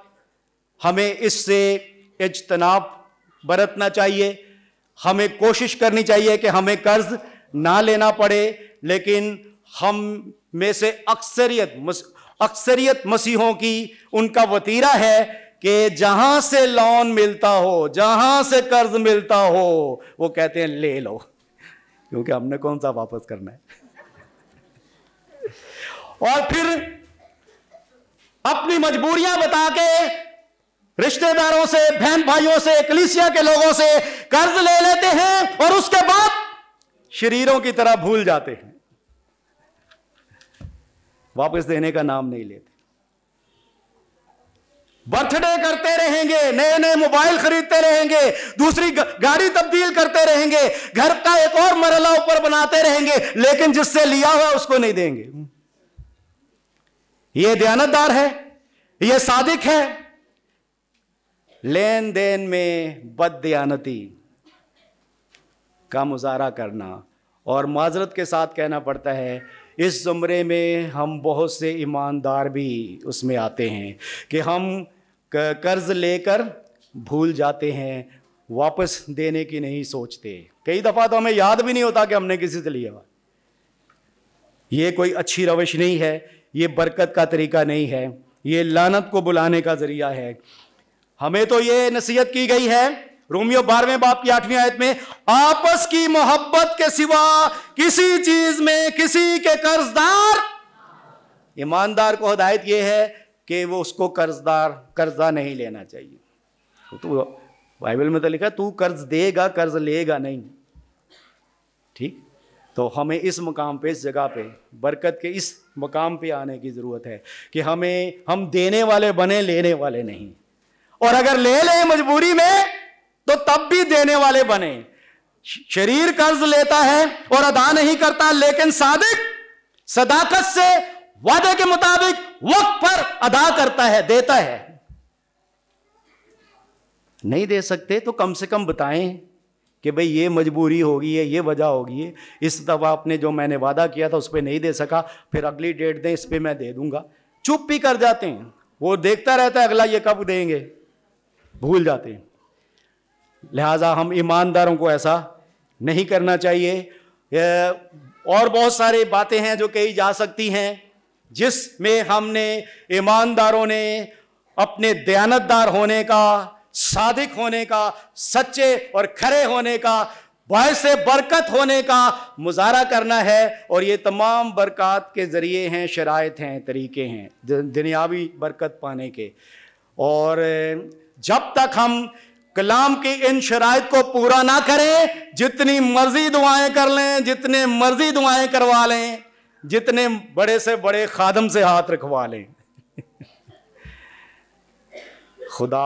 हमें इससे इजतनाब बरतना चाहिए हमें कोशिश करनी चाहिए कि हमें कर्ज ना लेना पड़े लेकिन हम में से अक्सरियत अक्सरियत मसीहों की उनका वतीरा है कि जहां से लोन मिलता हो जहां से कर्ज मिलता हो वो कहते हैं ले लो क्योंकि हमने कौन सा वापस करना है और फिर अपनी मजबूरियां बता के रिश्तेदारों से बहन भाइयों से कलिसिया के लोगों से कर्ज ले लेते हैं और उसके बाद शरीरों की तरह भूल जाते हैं वापस देने का नाम नहीं लेते बर्थडे करते रहेंगे नए नए मोबाइल खरीदते रहेंगे दूसरी गाड़ी तब्दील करते रहेंगे घर का एक और मरला ऊपर बनाते रहेंगे लेकिन जिससे लिया हुआ उसको नहीं देंगे ये दयानतदार है ये सादिक है लेन देन में बदयानती का मुजारा करना और माजरत के साथ कहना पड़ता है इस ज़ुमरे में हम बहुत से ईमानदार भी उसमें आते हैं कि हम कर्ज़ लेकर भूल जाते हैं वापस देने की नहीं सोचते कई दफ़ा तो हमें याद भी नहीं होता कि हमने किसी से लिया ये कोई अच्छी रविश नहीं है ये बरकत का तरीका नहीं है ये लानत को बुलाने का जरिया है हमें तो ये नसीहत की गई है रोमियो बारहवें बाप की आठवीं आयत में आपस की मोहब्बत के सिवा किसी चीज में किसी के कर्जदार ईमानदार को हदायत यह है कि वो उसको कर्जदार कर्जा नहीं लेना चाहिए तो बाइबल में तो लिखा तू कर्ज देगा कर्ज लेगा नहीं ठीक तो हमें इस मुकाम पे इस जगह पे बरकत के इस मुकाम पे आने की ज़रूरत है कि हमें हम देने वाले बने लेने वाले नहीं और अगर ले ले मजबूरी में तो तब भी देने वाले बने शरीर कर्ज लेता है और अदा नहीं करता लेकिन सादिक सदाकत से वादे के मुताबिक वक्त पर अदा करता है देता है नहीं दे सकते तो कम से कम बताएं कि भाई ये मजबूरी होगी है ये वजह होगी है इस दफ़ा आपने जो मैंने वादा किया था उस पर नहीं दे सका फिर अगली डेट दें इस पर मैं दे दूंगा चुप भी कर जाते हैं वो देखता रहता है अगला ये कब देंगे भूल जाते हैं लिहाजा हम ईमानदारों को ऐसा नहीं करना चाहिए और बहुत सारी बातें हैं जो कही जा सकती हैं जिसमें हमने ईमानदारों ने अपने दयानतदार होने का सादिक होने का सच्चे और खरे होने का से बरकत होने का मुजाहरा करना है और ये तमाम बरकत के ज़रिए हैं शरात हैं तरीके हैं दुनियावी बरकत पाने के और जब तक हम कलाम की इन शरात को पूरा ना करें जितनी मर्जी दुआएं कर लें जितने मर्जी दुआएं करवा लें जितने बड़े से बड़े खादम से हाथ रखवा लें खुदा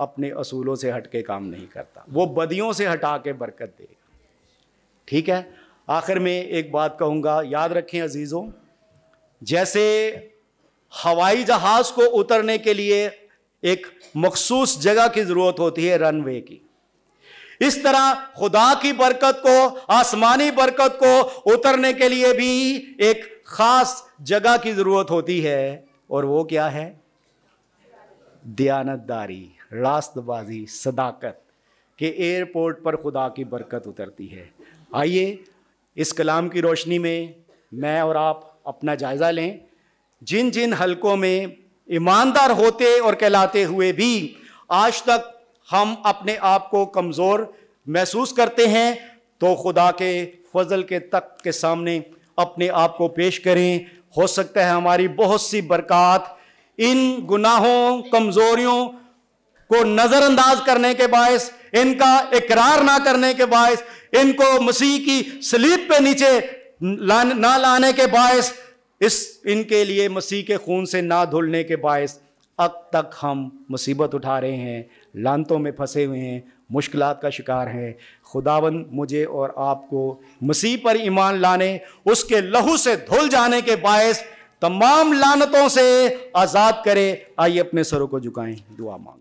अपने असूलों से हट के काम नहीं करता वो बदियों से हटा के बरकत देगा ठीक है आखिर में एक बात कहूँगा याद रखें अजीज़ों जैसे हवाई जहाज़ को उतरने के लिए एक मखसूस जगह की ज़रूरत होती है रनवे की इस तरह खुदा की बरकत को आसमानी बरकत को उतरने के लिए भी एक खास जगह की ज़रूरत होती है और वो क्या है दयानतदारी रास्तबाजी सदाकत के एयरपोर्ट पर खुदा की बरकत उतरती है आइए इस कलाम की रोशनी में मैं और आप अपना जायज़ा लें जिन जिन हलकों में ईमानदार होते और कहलाते हुए भी आज तक हम अपने आप को कमज़ोर महसूस करते हैं तो खुदा के फजल के तख्त के सामने अपने आप को पेश करें हो सकता है हमारी बहुत सी बरक़ात इन गुनाहों कमज़ोरियों को नजरअंदाज करने के बायस इनका इकरार ना करने के बायस इनको मसीह की स्लीप पे नीचे लान, ना लाने के बायस इस इनके लिए मसीह के खून से ना धुलने के बायस अब तक हम मुसीबत उठा रहे हैं लानतों में फंसे हुए हैं मुश्किल का शिकार हैं खुदावन मुझे और आपको मसीह पर ईमान लाने उसके लहू से धुल जाने के बायस तमाम लानतों से आज़ाद करे आइए अपने सरों को झुकाएं दुआ मांग